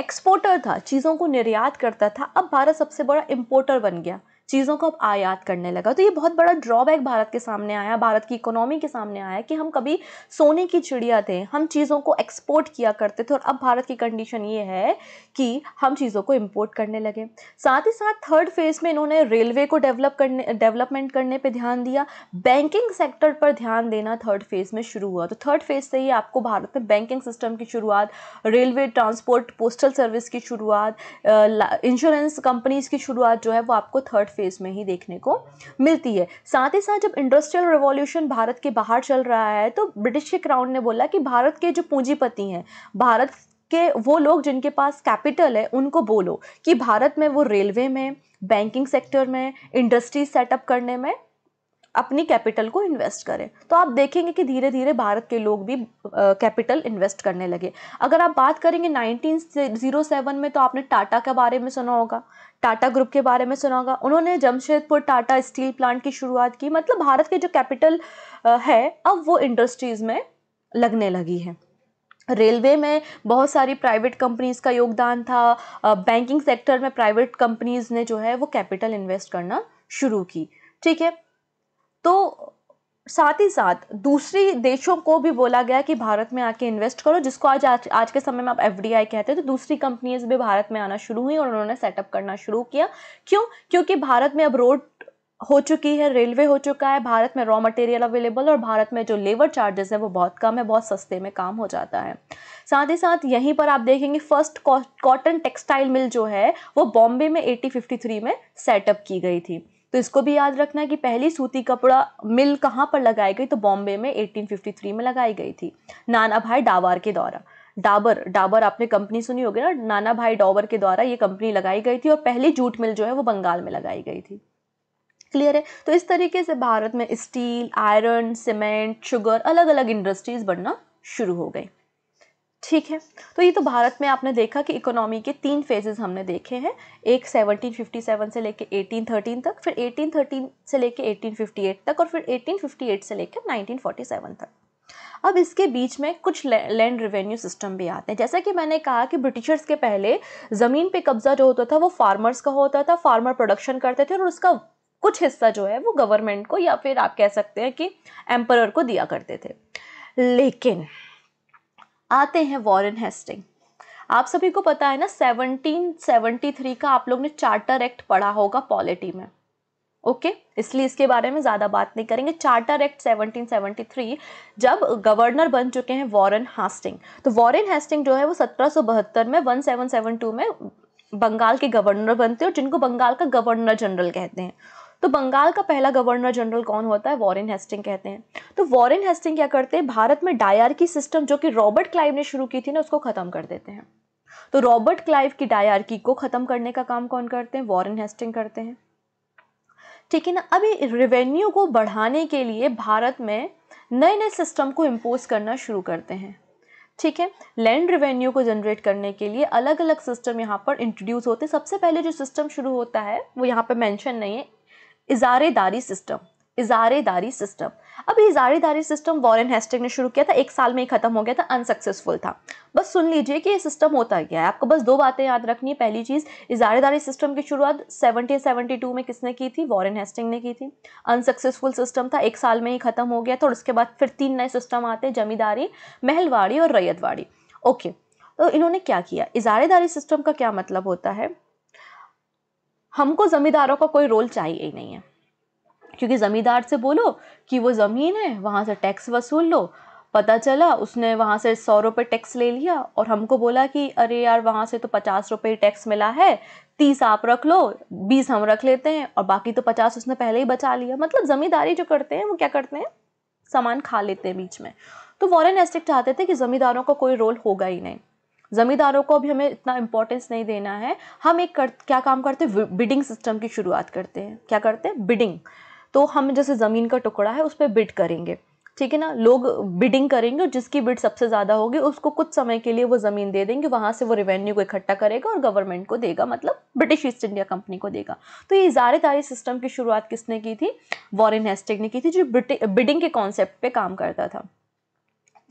एक्सपोर्टर था चीज़ों को निर्यात करता था अब भारत सबसे बड़ा इम्पोर्टर बन गया चीज़ों को अब आयात करने लगा तो ये बहुत बड़ा ड्रॉबैक भारत के सामने आया भारत की इकोनॉमी के सामने आया कि हम कभी सोने की चिड़िया थे हम चीज़ों को एक्सपोर्ट किया करते थे और अब भारत की कंडीशन ये है कि हम चीज़ों को इम्पोर्ट करने लगे साथ ही साथ थर्ड फेज़ में इन्होंने रेलवे को डेवलप करने डेवलपमेंट करने पर ध्यान दिया बैंकिंग सेक्टर पर ध्यान देना थर्ड फेज़ में शुरू हुआ तो थर्ड फेज़ से ही आपको भारत में बैंकिंग सिस्टम की शुरुआत रेलवे ट्रांसपोर्ट पोस्टल सर्विस की शुरुआत इंश्योरेंस कंपनीज की शुरुआत जो है वो आपको थर्ड फेज़ में ही देखने को मिलती है साथ ही साथ जब इंडस्ट्रियल रिवॉल्यूशन भारत के बाहर चल रहा है तो ब्रिटिश के क्राउन ने बोला कि भारत के जो पूंजीपति हैं भारत कि वो लोग जिनके पास कैपिटल है उनको बोलो कि भारत में वो रेलवे में बैंकिंग सेक्टर में इंडस्ट्री सेटअप करने में अपनी कैपिटल को इन्वेस्ट करें तो आप देखेंगे कि धीरे धीरे भारत के लोग भी कैपिटल इन्वेस्ट करने लगे अगर आप बात करेंगे 1907 में तो आपने टाटा के बारे में सुना होगा टाटा ग्रुप के बारे में सुना होगा उन्होंने जमशेदपुर टाटा स्टील प्लांट की शुरुआत की मतलब भारत के जो कैपिटल है अब वो इंडस्ट्रीज़ में लगने लगी है रेलवे में बहुत सारी प्राइवेट कंपनीज़ का योगदान था बैंकिंग सेक्टर में प्राइवेट कंपनीज़ ने जो है वो कैपिटल इन्वेस्ट करना शुरू की ठीक है तो साथ ही साथ दूसरी देशों को भी बोला गया कि भारत में आके इन्वेस्ट करो जिसको आज आज, आज के समय में आप एफ कहते हैं तो दूसरी कंपनीज भी भारत में आना शुरू हुई और उन्होंने सेटअप करना शुरू किया क्यों क्योंकि भारत में अब रोड हो चुकी है रेलवे हो चुका है भारत में रॉ मटेरियल अवेलेबल और भारत में जो लेबर चार्जेस है वो बहुत कम है बहुत सस्ते में काम हो जाता है साथ ही साथ यहीं पर आप देखेंगे फर्स्ट कॉटन टेक्सटाइल मिल जो है वो बॉम्बे में 1853 में सेटअप की गई थी तो इसको भी याद रखना कि पहली सूती कपड़ा मिल कहाँ पर लगाई गई तो बॉम्बे में 1853 में लगाई गई थी नाना भाई डावार के द्वारा डाबर डाबर आपने कंपनी सुनी होगी ना नाना भाई डाबर के द्वारा ये कंपनी लगाई गई थी और पहली जूट मिल जो है वो बंगाल में लगाई गई थी क्लियर है तो इस तरीके से भारत में स्टील आयरन सीमेंट शुगर अलग अलग इंडस्ट्रीज़ बनना शुरू हो गई ठीक है तो ये तो भारत में आपने देखा कि इकोनॉमी के तीन फेजेस हमने देखे हैं एक 1757 से लेके 1813 तक फिर 1813 से लेके 1858 तक और फिर 1858 से लेके 1947 तक अब इसके बीच में कुछ लैंड रिवेन्यू सिस्टम भी आते हैं जैसा कि मैंने कहा कि ब्रिटिशर्स के पहले ज़मीन पे कब्जा जो होता था वो फार्मर्स का होता था फार्मर प्रोडक्शन करते थे और उसका कुछ हिस्सा जो है वो गवर्नमेंट को या फिर आप कह सकते हैं कि एम्पर को दिया करते थे लेकिन आते हैं वॉरेन हेस्टिंग आप सभी को पता है ना 1773 का आप लोग ने चार्टर एक्ट पढ़ा होगा पॉलिटी में ओके इसलिए इसके बारे में ज़्यादा बात नहीं करेंगे चार्टर एक्ट 1773 जब गवर्नर बन चुके हैं वॉरेन हास्टिंग तो वॉरेन हास्टिंग जो है वो सत्रह में 1772 में बंगाल के गवर्नर बनते हैं और जिनको बंगाल का गवर्नर जनरल कहते हैं तो बंगाल का पहला गवर्नर जनरल कौन होता है वॉरेन हेस्टिंग कहते हैं तो वॉरेन हेस्टिंग क्या करते हैं भारत में की सिस्टम जो कि रॉबर्ट क्लाइव ने शुरू की थी ना उसको ख़त्म कर देते हैं तो रॉबर्ट क्लाइव की डायरकी को ख़त्म करने का काम कौन करते हैं वॉरेन हेस्टिंग करते हैं ठीक है ना अभी रेवेन्यू को बढ़ाने के लिए भारत में नए नए सिस्टम को इम्पोज करना शुरू करते हैं ठीक है लैंड रेवेन्यू को जनरेट करने के लिए अलग अलग सिस्टम यहाँ पर इंट्रोड्यूस होते सबसे पहले जो सिस्टम शुरू होता है वो यहाँ पर मेंशन नहीं है इजारेदारी सिस्टम इजारेदारी सिस्टम अब इजारेदारी सिस्टम वॉरेन हेस्टिंग ने शुरू किया था एक साल में ही खत्म हो गया था अनसक्सेसफुल था बस सुन लीजिए कि ये सिस्टम होता क्या है आपको बस दो बातें याद रखनी है पहली चीज़ इजारेदारी सिस्टम की शुरुआत 1772 में किसने की थी वॉरेन हेस्टिंग ने की थी अनसक्सेसफुल सिस्टम था एक साल में ही खत्म हो गया था और उसके बाद फिर तीन नए सिस्टम आते हैं जमींदारी महलवाड़ी और रैयतवाड़ी ओके तो इन्होंने क्या किया इजारेदारी सिस्टम का क्या मतलब होता है हमको ज़मींदारों का कोई रोल चाहिए ही नहीं है क्योंकि ज़मींदार से बोलो कि वो ज़मीन है वहाँ से टैक्स वसूल लो पता चला उसने वहाँ से सौ रुपये टैक्स ले लिया और हमको बोला कि अरे यार वहाँ से तो पचास रुपये टैक्स मिला है तीस आप रख लो बीस हम रख लेते हैं और बाकी तो पचास उसने पहले ही बचा लिया मतलब ज़मींदारी जो करते हैं वो क्या करते हैं सामान खा लेते हैं बीच में तो वॉरेन एस्टिक चाहते थे कि ज़मींदारों का को कोई रोल होगा ही नहीं ज़मींदारों को भी हमें इतना इंपॉर्टेंस नहीं देना है हम एक कर, क्या काम करते हैं बिडिंग सिस्टम की शुरुआत करते हैं क्या करते हैं बिडिंग तो हम जैसे ज़मीन का टुकड़ा है उस पर बिड करेंगे ठीक है ना लोग बिडिंग करेंगे और जिसकी बिड सबसे ज़्यादा होगी उसको कुछ समय के लिए वो ज़मीन दे देंगे वहाँ से वो रेवेन्यू को इकट्ठा करेगा और गवर्नमेंट को देगा मतलब ब्रिटिश ईस्ट इंडिया कंपनी को देगा तो ये इजारेदारी सिस्टम की शुरुआत किसने की थी वॉरेन हेस्टेग ने की थी जो बिडिंग के कॉन्सेप्ट काम करता था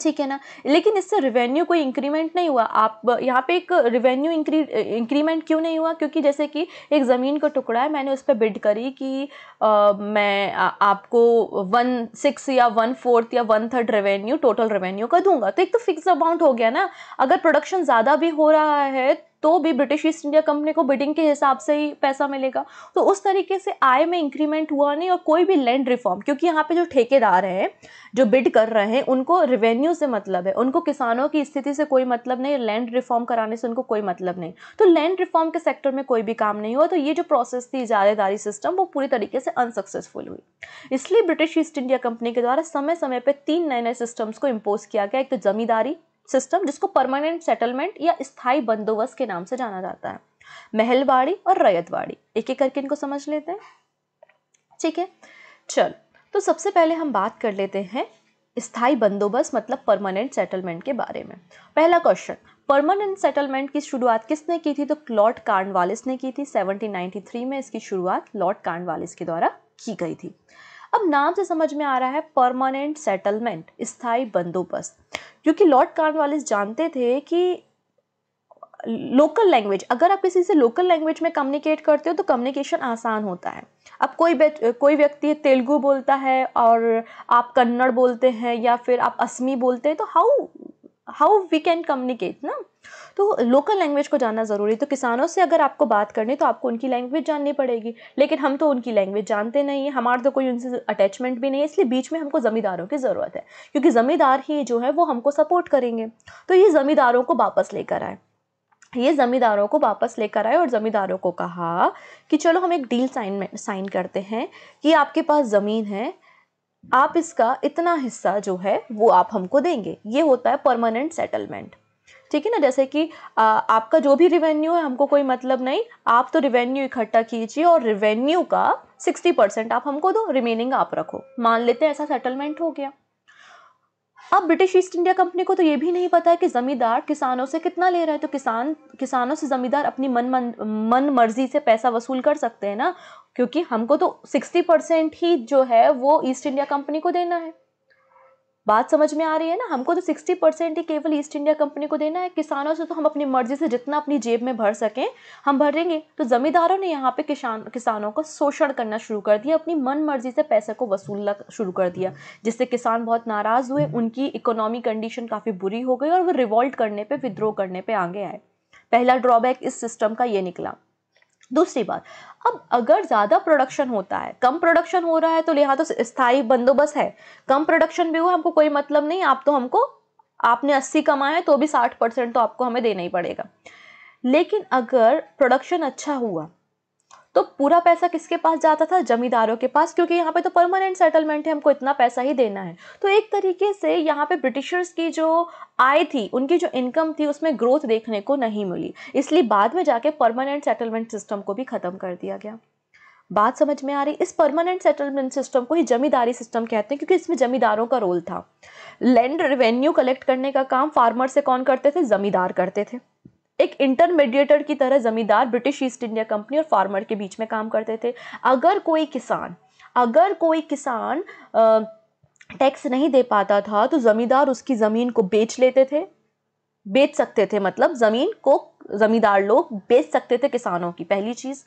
ठीक है ना लेकिन इससे रिवेन्यू कोई इंक्रीमेंट नहीं हुआ आप यहाँ पे एक रिवेन्यू इंक्री इंक्रीमेंट क्यों नहीं हुआ क्योंकि जैसे कि एक ज़मीन का टुकड़ा है मैंने उस पर बिड करी कि आ, मैं आ, आपको वन सिक्स या वन फोर्थ या one third revenue total revenue का दूंगा तो एक तो फिक्स अमाउंट हो गया ना अगर प्रोडक्शन ज़्यादा भी हो रहा है तो भी ब्रिटिश ईस्ट इंडिया कंपनी को बिडिंग के हिसाब से ही पैसा मिलेगा तो उस तरीके से आय में इंक्रीमेंट हुआ नहीं और कोई भी लैंड रिफॉर्म क्योंकि यहाँ पे जो ठेकेदार हैं जो बिड कर रहे हैं उनको रेवेन्यू से मतलब है उनको किसानों की स्थिति से कोई मतलब नहीं लैंड रिफॉर्म कराने से उनको कोई मतलब नहीं तो लैंड रिफॉर्म के सेक्टर में कोई भी काम नहीं हुआ तो ये जो प्रोसेस थी इजारेदारी सिस्टम वो पूरी तरीके से अनसक्सेसफुल हुई इसलिए ब्रिटिश ईस्ट इंडिया कंपनी के द्वारा समय समय पर तीन नए नए सिस्टम्स को इम्पोज किया गया एक तो जमींदारी सिस्टम जिसको परमानेंट सेटलमेंट या स्थायी बंदोबस्त के नाम से जाना जाता है महलवाड़ी और रैयतवाड़ी एक एक करके इनको समझ लेते हैं ठीक है चल तो सबसे पहले हम बात कर लेते हैं स्थायी बंदोबस्त मतलब परमानेंट सेटलमेंट के बारे में पहला क्वेश्चन परमानेंट सेटलमेंट की शुरुआत किसने की थी तो लॉर्ड कार्नवालिस ने की थी 1793 में इसकी शुरुआत लॉर्ड कार्नवालिस के द्वारा की गई थी अब नाम से समझ में आ रहा है परमानेंट सेटलमेंट स्थायी बंदोबस्त क्योंकि लॉर्ड कार्न जानते थे कि लोकल लैंग्वेज अगर आप किसी से लोकल लैंग्वेज में कम्युनिकेट करते हो तो कम्युनिकेशन आसान होता है अब कोई कोई व्यक्ति तेलुगु बोलता है और आप कन्नड़ बोलते हैं या फिर आप असमी बोलते हैं तो how how we can communicate ना तो लोकल लैंग्वेज को जानना ज़रूरी तो किसानों से अगर आपको बात करनी तो आपको उनकी लैंग्वेज जाननी पड़ेगी लेकिन हम तो उनकी लैंग्वेज जानते नहीं है हमारा तो कोई उनसे अटैचमेंट भी नहीं है इसलिए बीच में हमको ज़मींदारों की ज़रूरत है क्योंकि ज़मींदार ही जो है वो हमको सपोर्ट करेंगे तो ये ज़मींदारों को वापस लेकर आए ये ज़मींदारों को वापस लेकर आए और ज़मींदारों को कहा कि चलो हम एक डील साइन साइन करते हैं कि आपके पास ज़मीन है आप इसका इतना हिस्सा जो है वो आप हमको देंगे ये होता है परमानेंट सेटलमेंट ठीक है ना जैसे कि आ, आपका जो भी रिवेन्यू है हमको कोई मतलब नहीं आप तो रिवेन्यू इकट्ठा कीजिए और रिवेन्यू का सिक्सटी परसेंट आप हमको दो रिमेनिंग आप रखो मान लेते हैं ऐसा सेटलमेंट हो गया अब ब्रिटिश ईस्ट इंडिया कंपनी को तो ये भी नहीं पता है कि ज़मींदार किसानों से कितना ले रहा है तो किसान किसानों से ज़मींदार अपनी मन मन मन मर्जी से पैसा वसूल कर सकते हैं ना क्योंकि हमको तो सिक्सटी परसेंट ही जो है वो ईस्ट इंडिया कंपनी को देना है बात समझ में आ रही है ना हमको तो सिक्सटी परसेंट ही केवल ईस्ट इंडिया कंपनी को देना है किसानों से तो हम अपनी मर्जी से जितना अपनी जेब में भर सकें हम भरेंगे तो जमींदारों ने यहाँ पे किसान किसानों को शोषण करना शुरू कर दिया अपनी मन मर्जी से पैसे को वसूलना शुरू कर दिया जिससे किसान बहुत नाराज़ हुए उनकी इकोनॉमी कंडीशन काफ़ी बुरी हो गई और वो रिवॉल्ट करने पर विद्रोह करने पर आगे आए पहला ड्रॉबैक इस सिस्टम का ये निकला दूसरी बात अब अगर ज़्यादा प्रोडक्शन होता है कम प्रोडक्शन हो रहा है तो यहाँ तो स्थायी बंदोबस्त है कम प्रोडक्शन भी हुआ हमको कोई मतलब नहीं आप तो हमको आपने अस्सी कमाया तो भी साठ परसेंट तो आपको हमें देना ही पड़ेगा लेकिन अगर प्रोडक्शन अच्छा हुआ तो पूरा पैसा किसके पास जाता था जमींदारों के पास क्योंकि यहाँ पे तो परमानेंट सेटलमेंट है हमको इतना पैसा ही देना है तो एक तरीके से यहाँ पे ब्रिटिशर्स की जो आय थी उनकी जो इनकम थी उसमें ग्रोथ देखने को नहीं मिली इसलिए बाद में जाके परमानेंट सेटलमेंट सिस्टम को भी ख़त्म कर दिया गया बात समझ में आ रही इस परमानेंट सेटलमेंट सिस्टम को ही जमींदारी सिस्टम कहते हैं क्योंकि इसमें जमींदारों का रोल था लैंड रेवेन्यू कलेक्ट करने का काम फार्मर से कौन करते थे जमींदार करते थे एक इंटरमीडिएटर की तरह zamindar British East India Company और फार्मर के बीच में काम करते थे अगर कोई किसान अगर कोई किसान टैक्स नहीं दे पाता था तो ज़मींदार उसकी ज़मीन को बेच लेते थे बेच सकते थे मतलब ज़मीन को ज़मींदार लोग बेच सकते थे किसानों की पहली चीज़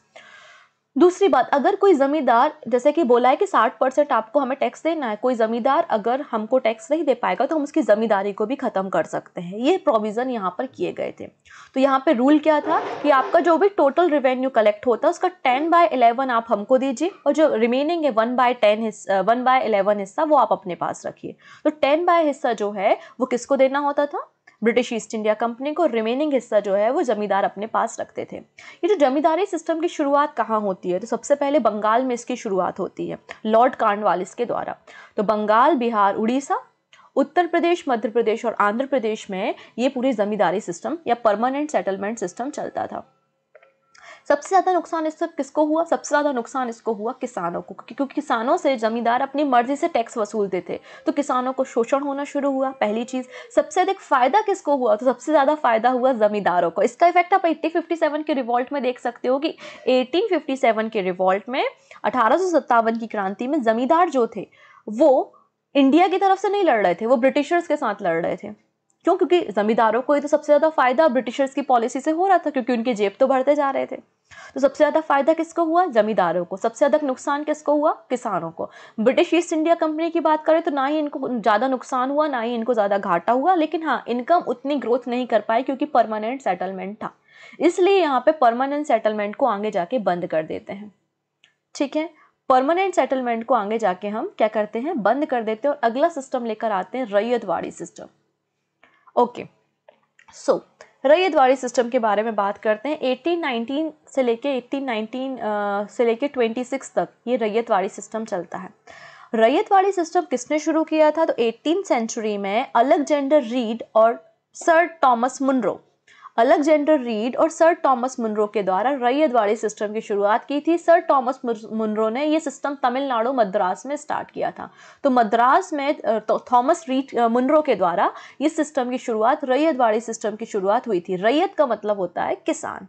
दूसरी बात अगर कोई ज़मींदार जैसे कि बोला है कि साठ परसेंट आपको हमें टैक्स देना है कोई ज़मींदार अगर हमको टैक्स नहीं दे पाएगा तो हम उसकी ज़मींदारी को भी ख़त्म कर सकते हैं ये प्रोविज़न यहाँ पर किए गए थे तो यहाँ पे रूल क्या था कि आपका जो भी टोटल रिवेन्यू कलेक्ट होता है उसका टेन बाय इलेवन आप हमको दीजिए और जो रिमेनिंग है वन बाय टेन हिस्सा वन बाय इलेवन हिस्सा वो आप अपने पास रखिए तो टेन बाय हिस्सा जो है वो किसको देना होता था ब्रिटिश ईस्ट इंडिया कंपनी को रिमेनिंग हिस्सा जो है वो जमींदार अपने पास रखते थे ये जो जमींदारी सिस्टम की शुरुआत कहाँ होती है तो सबसे पहले बंगाल में इसकी शुरुआत होती है लॉर्ड कार्नवालिस के द्वारा तो बंगाल बिहार उड़ीसा उत्तर प्रदेश मध्य प्रदेश और आंध्र प्रदेश में ये पूरी जमींदारी सिस्टम या परमानेंट सेटलमेंट सिस्टम चलता था सबसे ज़्यादा नुकसान इससे किसको हुआ सबसे ज़्यादा नुकसान इसको हुआ किसानों को क्योंकि किसानों से ज़मींदार अपनी मर्जी से टैक्स वसूलते थे तो किसानों को शोषण होना शुरू हुआ पहली चीज़ सबसे अधिक फ़ायदा किसको हुआ तो सबसे ज़्यादा फ़ायदा हुआ ज़मींदारों को इसका इफेक्ट आप सेवन के रिवॉल्ट में देख सकते हो कि एटीन के रिवॉल्ट में अठारह की क्रांति में ज़मींदार जो थे वो इंडिया की तरफ से नहीं लड़ रहे थे वो ब्रिटिशर्स के साथ लड़ रहे थे क्यों क्योंकि जमींदारों को तो सबसे ज़्यादा फायदा ब्रिटिशर्स की पॉलिसी से हो रहा था क्योंकि उनकी जेब तो बढ़ते जा रहे थे तो सबसे ज़्यादा फायदा किसको हुआ जमींदारों को सबसे ज़्यादा नुकसान किसको हुआ किसानों को ब्रिटिश ईस्ट इंडिया कंपनी की बात करें तो ना ही इनको ज़्यादा नुकसान हुआ ना ही इनको ज़्यादा घाटा हुआ लेकिन हाँ इनकम उतनी ग्रोथ नहीं कर पाई क्योंकि परमानेंट सेटलमेंट था इसलिए यहाँ पे परमानेंट सेटलमेंट को आगे जाके बंद कर देते हैं ठीक है परमानेंट सेटलमेंट को आगे जाके हम क्या करते हैं बंद कर देते हैं और अगला सिस्टम लेकर आते हैं रैयतवाड़ी सिस्टम ओके सो रैयत सिस्टम के बारे में बात करते हैं 1819 से लेके 1819 से लेके 26 तक ये रैयत सिस्टम चलता है रैयत सिस्टम किसने शुरू किया था तो एटीन सेंचुरी में अलेक्जेंडर रीड और sir Thomas Munro Alexander Read और सर थॉमस मुनरो के द्वारा रैयतवाड़ी सिस्टम की शुरुआत की थी सर थॉमस मुनरो ने यह सिस्टम तमिलनाडु मद्रास में स्टार्ट किया था तो मद्रास में तो थॉमस रीड मुनरो के द्वारा इस सिस्टम की शुरुआत रैयतवाड़ी सिस्टम की शुरुआत हुई थी रैयत का मतलब होता है किसान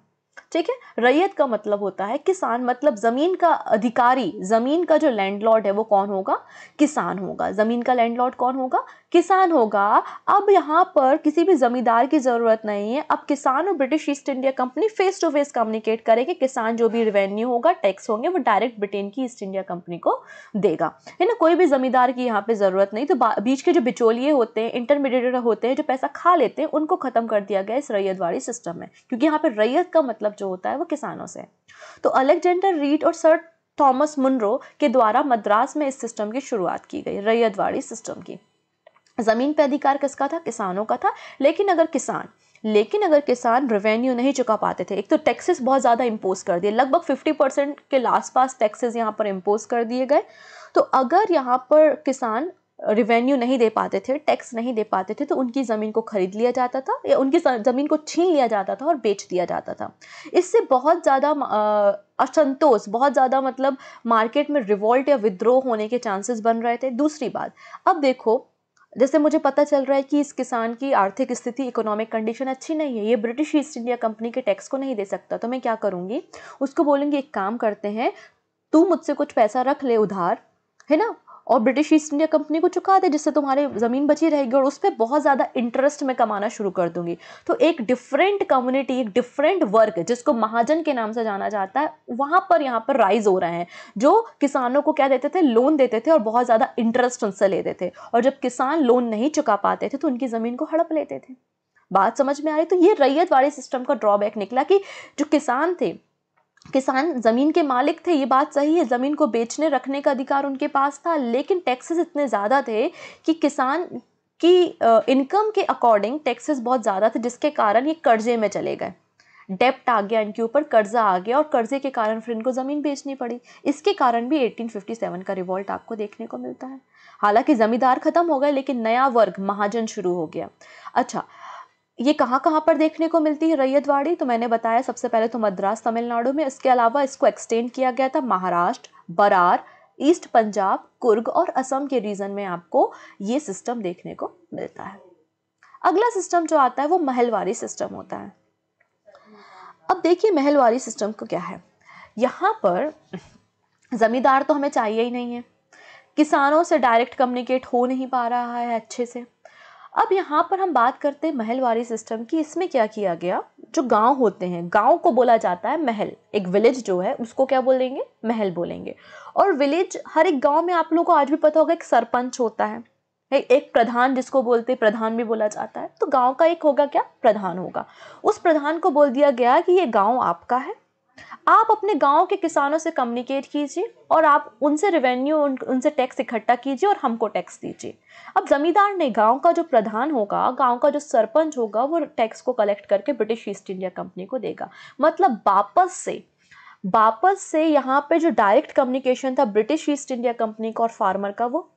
ठीक है रैयत का मतलब होता है किसान मतलब ज़मीन का अधिकारी ज़मीन का जो लैंडलॉर्ड है वो कौन होगा किसान होगा ज़मीन का लैंडलॉर्ड कौन होगा किसान होगा अब यहाँ पर किसी भी ज़मींदार की ज़रूरत नहीं है अब किसान और British East India Company face to face communicate करेंगे किसान जो भी रेवेन्यू होगा टैक्स होंगे वो डायरेक्ट ब्रिटेन की ईस्ट इंडिया कंपनी को देगा है ना कोई भी ज़मींदार की यहाँ पर ज़रूरत नहीं तो बीच के जो बिचौलिए होते हैं इंटरमीडिएटर होते हैं जो पैसा खा लेते हैं उनको ख़त्म कर दिया गया इस रैयतवाड़ी सिस्टम में क्योंकि यहाँ पर रैयत का मतलब जो होता है वो किसानों से तो अलेक्जेंडर रीड और सर थॉमस मुनरो के द्वारा मद्रास में इस सिस्टम की शुरुआत की गई रैयतवाड़ी सिस्टम की ज़मीन पर अधिकार किसका था किसानों का था लेकिन अगर किसान लेकिन अगर किसान रेवेन्यू नहीं चुका पाते थे एक तो टैक्सेस बहुत ज़्यादा इम्पोज कर दिए लगभग 50 परसेंट के लास्ट पास टैक्सेस यहाँ पर इम्पोज कर दिए गए तो अगर यहाँ पर किसान रिवेन्यू नहीं दे पाते थे टैक्स नहीं दे पाते थे तो उनकी ज़मीन को खरीद लिया जाता था या उनकी ज़मीन को छीन लिया जाता था और बेच दिया जाता था इससे बहुत ज़्यादा असंतोष बहुत ज़्यादा मतलब मार्केट में रिवोल्ट या विद्रोह होने के चांसेस बन रहे थे दूसरी बात अब देखो जैसे मुझे पता चल रहा है कि इस किसान की आर्थिक स्थिति इकोनॉमिक कंडीशन अच्छी नहीं है ये ब्रिटिश ईस्ट इंडिया कंपनी के टैक्स को नहीं दे सकता तो मैं क्या करूँगी उसको बोलूँगी एक काम करते हैं तू मुझसे कुछ पैसा रख ले उधार है ना और ब्रिटिश ईस्ट इंडिया कंपनी को चुका दे जिससे तुम्हारी ज़मीन बची रहेगी और उस पर बहुत ज़्यादा इंटरेस्ट में कमाना शुरू कर दूंगी तो एक डिफरेंट कम्युनिटी एक डिफरेंट वर्क जिसको महाजन के नाम से जाना जाता है वहाँ पर यहाँ पर राइज हो रहे हैं जो किसानों को क्या देते थे लोन देते थे और बहुत ज़्यादा इंटरेस्ट उनसे लेते थे और जब किसान लोन नहीं चुका पाते थे तो उनकी ज़मीन को हड़प लेते थे बात समझ में आ रही तो ये रैयत वाले सिस्टम का ड्रॉबैक निकला कि जो किसान थे किसान ज़मीन के मालिक थे ये बात सही है ज़मीन को बेचने रखने का अधिकार उनके पास था लेकिन टैक्सेस इतने ज़्यादा थे कि किसान की इनकम के अकॉर्डिंग टैक्सेस बहुत ज़्यादा थे जिसके कारण ये कर्जे में चले गए डेप्ट आ गया इनके ऊपर कर्जा आ गया और कर्जे के कारण फिर इनको ज़मीन बेचनी पड़ी इसके कारण भी 1857 का रिवॉल्ट आपको देखने को मिलता है हालांकि ज़मींदार ख़त्म हो गए लेकिन नया वर्ग महाजन शुरू हो गया अच्छा ये कहाँ कहाँ पर देखने को मिलती है रैयतवाड़ी तो मैंने बताया सबसे पहले तो मद्रास तमिलनाडु में इसके अलावा इसको एक्सटेंड किया गया था महाराष्ट्र बरार ईस्ट पंजाब कुर्ग और असम के रीजन में आपको ये सिस्टम देखने को मिलता है अगला सिस्टम जो आता है वो महलवारी सिस्टम होता है अब देखिए महलवारी सिस्टम को क्या है यहाँ पर ज़मींदार तो हमें चाहिए ही नहीं है किसानों से डायरेक्ट कम्युनिकेट हो नहीं पा रहा है अच्छे से अब यहाँ पर हम बात करते हैं महलवारी सिस्टम की इसमें क्या किया गया जो गांव होते हैं गांव को बोला जाता है महल एक विलेज जो है उसको क्या बोलेंगे महल बोलेंगे और विलेज हर एक गांव में आप लोगों को आज भी पता होगा एक सरपंच होता है एक प्रधान जिसको बोलते प्रधान भी बोला जाता है तो गांव का एक होगा क्या प्रधान होगा उस प्रधान को बोल दिया गया कि ये गांव आपका है आप अपने गांव के किसानों से कम्युनिकेट कीजिए और आप उनसे रेवेन्यू उन, उनसे टैक्स इकट्ठा कीजिए और हमको टैक्स दीजिए अब जमींदार ने गांव का जो प्रधान होगा गांव का जो सरपंच होगा वो टैक्स को कलेक्ट करके ब्रिटिश ईस्ट इंडिया कंपनी को देगा मतलब वापस से वापस से यहाँ पे जो डायरेक्ट कम्युनिकेशन था ब्रिटिश ईस्ट इंडिया कंपनी का और फार्मर का वो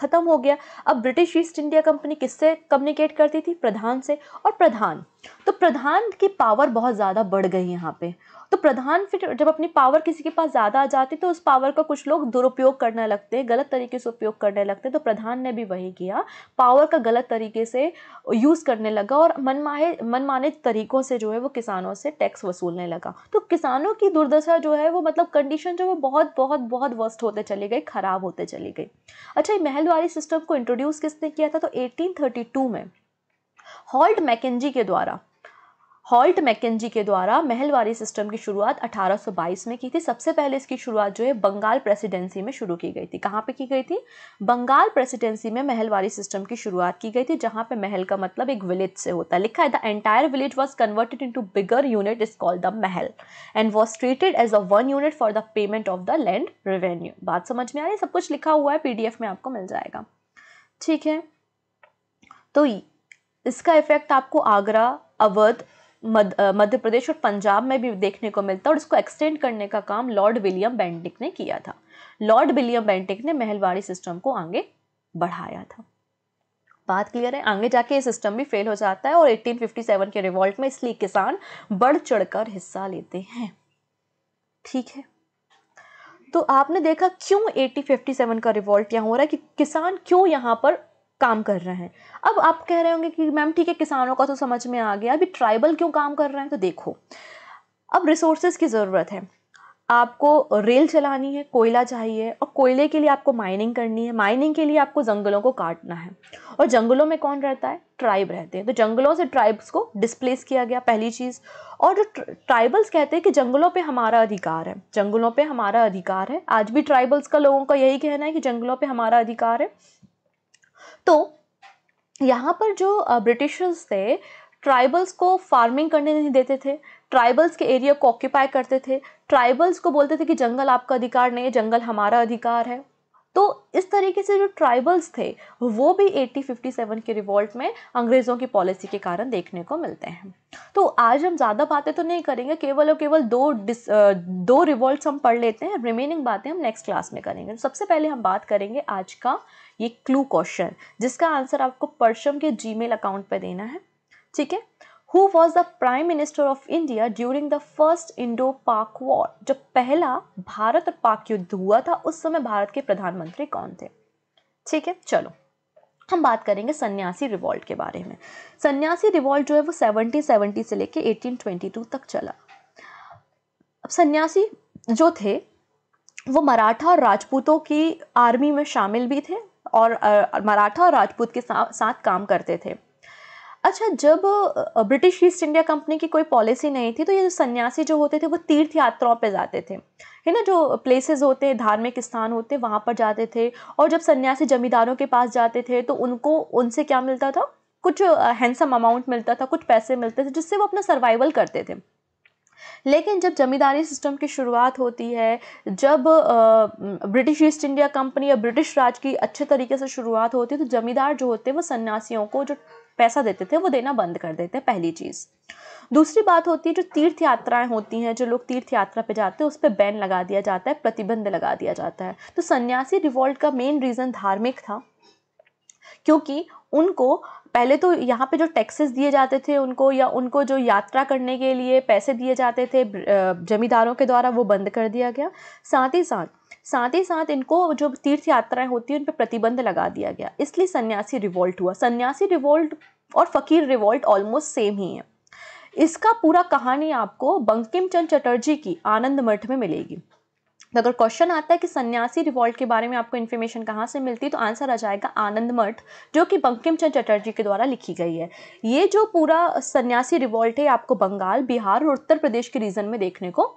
खत्म हो गया अब ब्रिटिश ईस्ट इंडिया कंपनी किससे कम्युनिकेट करती थी प्रधान से और प्रधान तो प्रधान की पावर बहुत ज़्यादा बढ़ गई यहाँ पे तो प्रधान फिर जब अपनी पावर किसी के पास ज़्यादा आ जाती तो उस पावर का कुछ लोग दुरुपयोग करने लगते हैं गलत तरीके से उपयोग करने लगते तो प्रधान ने भी वही किया पावर का गलत तरीके से यूज़ करने लगा और मनमाहे मनमाने तरीक़ों से जो है वो किसानों से टैक्स वसूलने लगा तो किसानों की दुर्दशा जो है वो मतलब कंडीशन जो है बहुत बहुत बहुत वर्स्ट होते चली गई ख़राब होते चली गई अच्छा ये महल वाली सिस्टम को इंट्रोड्यूस किसने किया था तो 1832 में हॉल्ट मैकेजी के द्वारा हॉल्ट मैकेजी के द्वारा महलवारी सिस्टम की शुरुआत 1822 में की थी सबसे पहले इसकी शुरुआत जो है बंगाल प्रेसिडेंसी में शुरू की गई थी कहाँ पे की गई थी बंगाल प्रेसिडेंसी में महलवारी सिस्टम की शुरुआत की गई थी जहाँ पे महल का मतलब एक विलेज से होता है लिखा है the entire village was converted into bigger unit is called the mahal and was treated as a one unit for the payment of the land revenue बात समझ में आ रही है सब कुछ लिखा हुआ है पी में आपको मिल जाएगा ठीक है तो इसका इफेक्ट आपको आगरा अवध मध्य प्रदेश और पंजाब में भी देखने को मिलता है और इसको एक्सटेंड करने का काम लॉर्ड विलियम बेंटिक ने किया था लॉर्ड विलियम बेंटिक ने महलवाड़ी सिस्टम को आगे बढ़ाया था बात क्लियर है आगे जाके ये सिस्टम भी फेल हो जाता है और 1857 के रिवॉल्ट में इसलिए किसान बढ़ चढ़कर हिस्सा लेते हैं ठीक है तो आपने देखा क्यों 1857 का रिवॉल्ट यहाँ हो रहा है कि किसान क्यों यहाँ पर काम कर रहे हैं अब आप कह रहे होंगे कि मैम ठीक है किसानों का तो समझ में आ गया अभी ट्राइबल क्यों काम कर रहे हैं तो देखो अब रिसोर्सेज की ज़रूरत है आपको रेल चलानी है कोयला चाहिए और कोयले के लिए आपको माइनिंग करनी है माइनिंग के लिए आपको जंगलों को काटना है और जंगलों में कौन रहता है ट्राइब रहते हैं तो जंगलों से ट्राइब्स को डिस्प्लेस किया गया पहली चीज़ और जो ट्राइबल्स कहते हैं कि जंगलों पे हमारा अधिकार है जंगलों पे हमारा अधिकार है आज भी ट्राइबल्स का लोगों का यही कहना है कि जंगलों पर हमारा अधिकार है तो यहाँ पर जो ब्रिटिशर्स थे ट्राइबल्स को फार्मिंग करने नहीं देते थे ट्राइबल्स के एरिया को ऑक्यूपाई करते थे ट्राइबल्स को बोलते थे कि जंगल आपका अधिकार नहीं है जंगल हमारा अधिकार है तो इस तरीके से जो ट्राइबल्स थे वो भी 1857 के रिवॉल्ट में अंग्रेज़ों की पॉलिसी के कारण देखने को मिलते हैं तो आज हम ज़्यादा बातें तो नहीं करेंगे केवल और केवल दो डिस दो रिवॉल्ट हम पढ़ लेते हैं रिमेनिंग बातें हम नेक्स्ट क्लास में करेंगे सबसे पहले हम बात करेंगे आज का ये क्लू क्वेश्चन जिसका आंसर आपको परशम के जीमेल अकाउंट पर देना है ठीक है who was the prime minister of India during the first Indo Pak war जब पहला भारत और पाक युद्ध हुआ था उस समय भारत के प्रधानमंत्री कौन थे ठीक है चलो हम बात करेंगे सन्यासी रिवॉल्ट के बारे में सन्यासी रिवॉल्ट जो है वो 1770 से लेके 1822 तक चला अब सन्यासी जो थे वो मराठा और राजपूतों की आर्मी में शामिल भी थे और मराठा और राजपूत के साथ साथ काम करते थे अच्छा जब ब्रिटिश ईस्ट इंडिया कंपनी की कोई पॉलिसी नहीं थी तो ये सन्यासी जो होते थे वो तीर्थ यात्राओं पे जाते थे है ना जो प्लेसेस होते हैं धार्मिक स्थान होते हैं वहाँ पर जाते थे और जब सन्यासी जमींदारों के पास जाते थे तो उनको उनसे क्या मिलता था कुछ हैंडसम अमाउंट मिलता था कुछ पैसे मिलते थे जिससे वो अपना सर्वाइवल करते थे लेकिन जब जमींदारी सिस्टम की शुरुआत होती है जब ब्रिटिश ईस्ट इंडिया कंपनी या ब्रिटिश राज की अच्छे तरीके से शुरुआत होती है तो जमींदार जो होते हैं वो सन्यासियों को जो पैसा देते थे वो देना बंद कर देते हैं पहली चीज़ दूसरी बात होती है जो तीर्थ यात्राएं होती हैं जो लोग तीर्थ यात्रा पे जाते हैं उस पर बैन लगा दिया जाता है प्रतिबंध लगा दिया जाता है तो सन्यासी रिवॉल्ट का मेन रीज़न धार्मिक था क्योंकि उनको पहले तो यहाँ पे जो टैक्सेस दिए जाते थे उनको या उनको जो यात्रा करने के लिए पैसे दिए जाते थे जमींदारों के द्वारा वो बंद कर दिया गया साथ ही साथ साथ ही साथ इनको जो तीर्थ यात्राएं होती हैं उन पर प्रतिबंध लगा दिया गया इसलिए सन्यासी रिवोल्ट हुआ सन्यासी रिवोल्ट और फ़कीर रिवोल्ट ऑलमोस्ट सेम ही है इसका पूरा कहानी आपको बंकिम चंद चटर्जी की आनंद मठ में मिलेगी तो अगर क्वेश्चन आता है कि सन्यासी रिवॉल्ट के बारे में आपको इन्फॉर्मेशन कहाँ से मिलती है तो आंसर आ जाएगा आनंद मठ जो कि बंकिम चंद चटर्जी के द्वारा लिखी गई है ये जो पूरा सन्यासी रिवॉल्ट है आपको बंगाल बिहार और उत्तर प्रदेश के रीजन में देखने को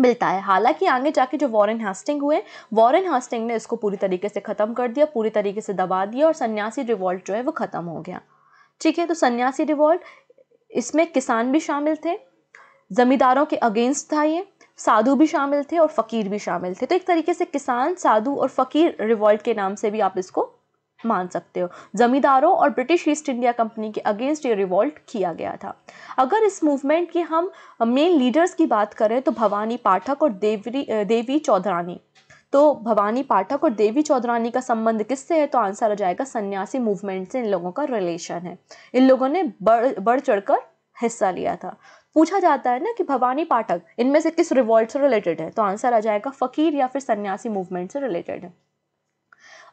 मिलता है हालांकि आगे जाके जो वॉरेन हास्टिंग हुए वॉरेन हास्टिंग ने इसको पूरी तरीके से ख़त्म कर दिया पूरी तरीके से दबा दिया और सन्यासी रिवॉल्ट जो है वो ख़त्म हो गया ठीक है तो सन्यासी रिवॉल्ट इसमें किसान भी शामिल थे ज़मींदारों के अगेंस्ट था ये साधु भी शामिल थे और फ़कीर भी शामिल थे तो एक तरीके से किसान साधु और फ़कीर रिवॉल्ट के नाम से भी आप इसको मान सकते हो जमींदारों और ब्रिटिश ईस्ट इंडिया कंपनी के अगेंस्ट ये रिवॉल्ट किया गया था अगर इस मूवमेंट की हम मेन लीडर्स की बात करें तो भवानी पाठक और देवरी देवी चौधरानी तो भवानी पाठक और देवी चौधरानी का संबंध किससे है तो आंसर आ जाएगा सन्यासी मूवमेंट से इन लोगों का रिलेशन है इन लोगों ने बढ़ बढ़ चढ़कर हिस्सा लिया था पूछा जाता है ना कि भवानी पाठक इनमें से किस रिवॉल्ट से रिलेटेड है तो आंसर आ जाएगा फकीर या फिर सन्यासी मूवमेंट से रिलेटेड है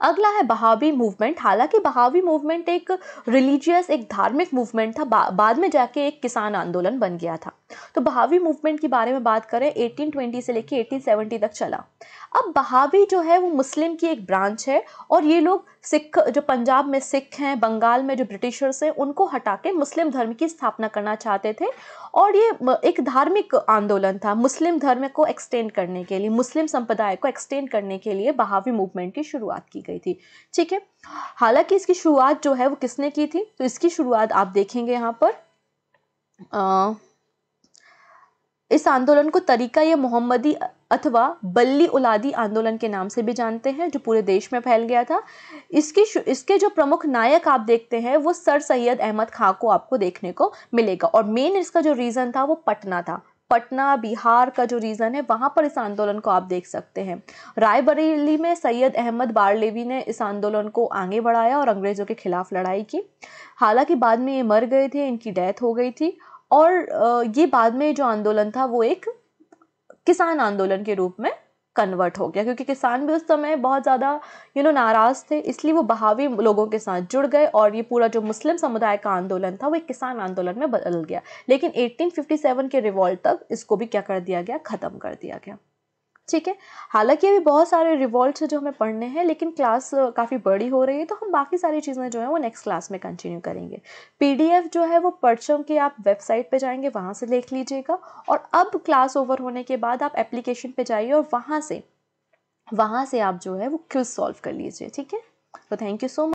अगला है बहावी मूवमेंट हालांकि बहावी मूवमेंट एक रिलीजियस एक धार्मिक मूवमेंट था बा, बाद में जाके एक किसान आंदोलन बन गया था तो बहावी मूवमेंट के बारे में बात करें 1820 से लेके 1870 तक चला अब बहावी जो है वो मुस्लिम की एक ब्रांच है और ये लोग सिख जो पंजाब में सिख हैं बंगाल में जो ब्रिटिशर्स हैं उनको हटा के मुस्लिम धर्म की स्थापना करना चाहते थे और ये एक धार्मिक आंदोलन था मुस्लिम धर्म को एक्सटेंड करने के लिए मुस्लिम संप्रदाय को एक्सटेंड करने के लिए बहावी मूवमेंट की शुरुआत की गई थी ठीक है हालांकि इसकी शुरुआत जो है वो किसने की थी तो इसकी शुरुआत आप देखेंगे यहाँ पर आ, इस आंदोलन को तरीका ये मोहम्मदी अथवा बल्ली उलादी आंदोलन के नाम से भी जानते हैं जो पूरे देश में फैल गया था इसकी इसके जो प्रमुख नायक आप देखते हैं वो सर सैयद अहमद खां को आपको देखने को मिलेगा और मेन इसका जो रीज़न था वो पटना था पटना बिहार का जो रीज़न है वहाँ पर इस आंदोलन को आप देख सकते हैं रायबरेली में सैयद अहमद बारलेवी ने इस आंदोलन को आगे बढ़ाया और अंग्रेज़ों के खिलाफ लड़ाई की हालांकि बाद में ये मर गए थे इनकी डेथ हो गई थी और ये बाद में जो आंदोलन था वो एक किसान आंदोलन के रूप में कन्वर्ट हो गया क्योंकि किसान भी उस समय बहुत ज़्यादा यू नो नाराज़ थे इसलिए वो बहावी लोगों के साथ जुड़ गए और ये पूरा जो मुस्लिम समुदाय का आंदोलन था वो एक किसान आंदोलन में बदल गया लेकिन 1857 के रिवॉल्ट तक इसको भी क्या कर दिया गया ख़त्म कर दिया गया ठीक है हालांकि अभी बहुत सारे रिवॉल्ट जो हमें पढ़ने हैं लेकिन क्लास काफ़ी बड़ी हो रही है तो हम बाकी सारी चीज़ें जो है वो नेक्स्ट क्लास में कंटिन्यू करेंगे पीडीएफ जो है वो परचम के आप वेबसाइट पे जाएंगे वहाँ से देख लीजिएगा और अब क्लास ओवर होने के बाद आप एप्लीकेशन पे जाइए और वहाँ से वहाँ से आप जो है वो क्यूज सॉल्व कर लीजिए ठीक है तो थैंक यू सो मच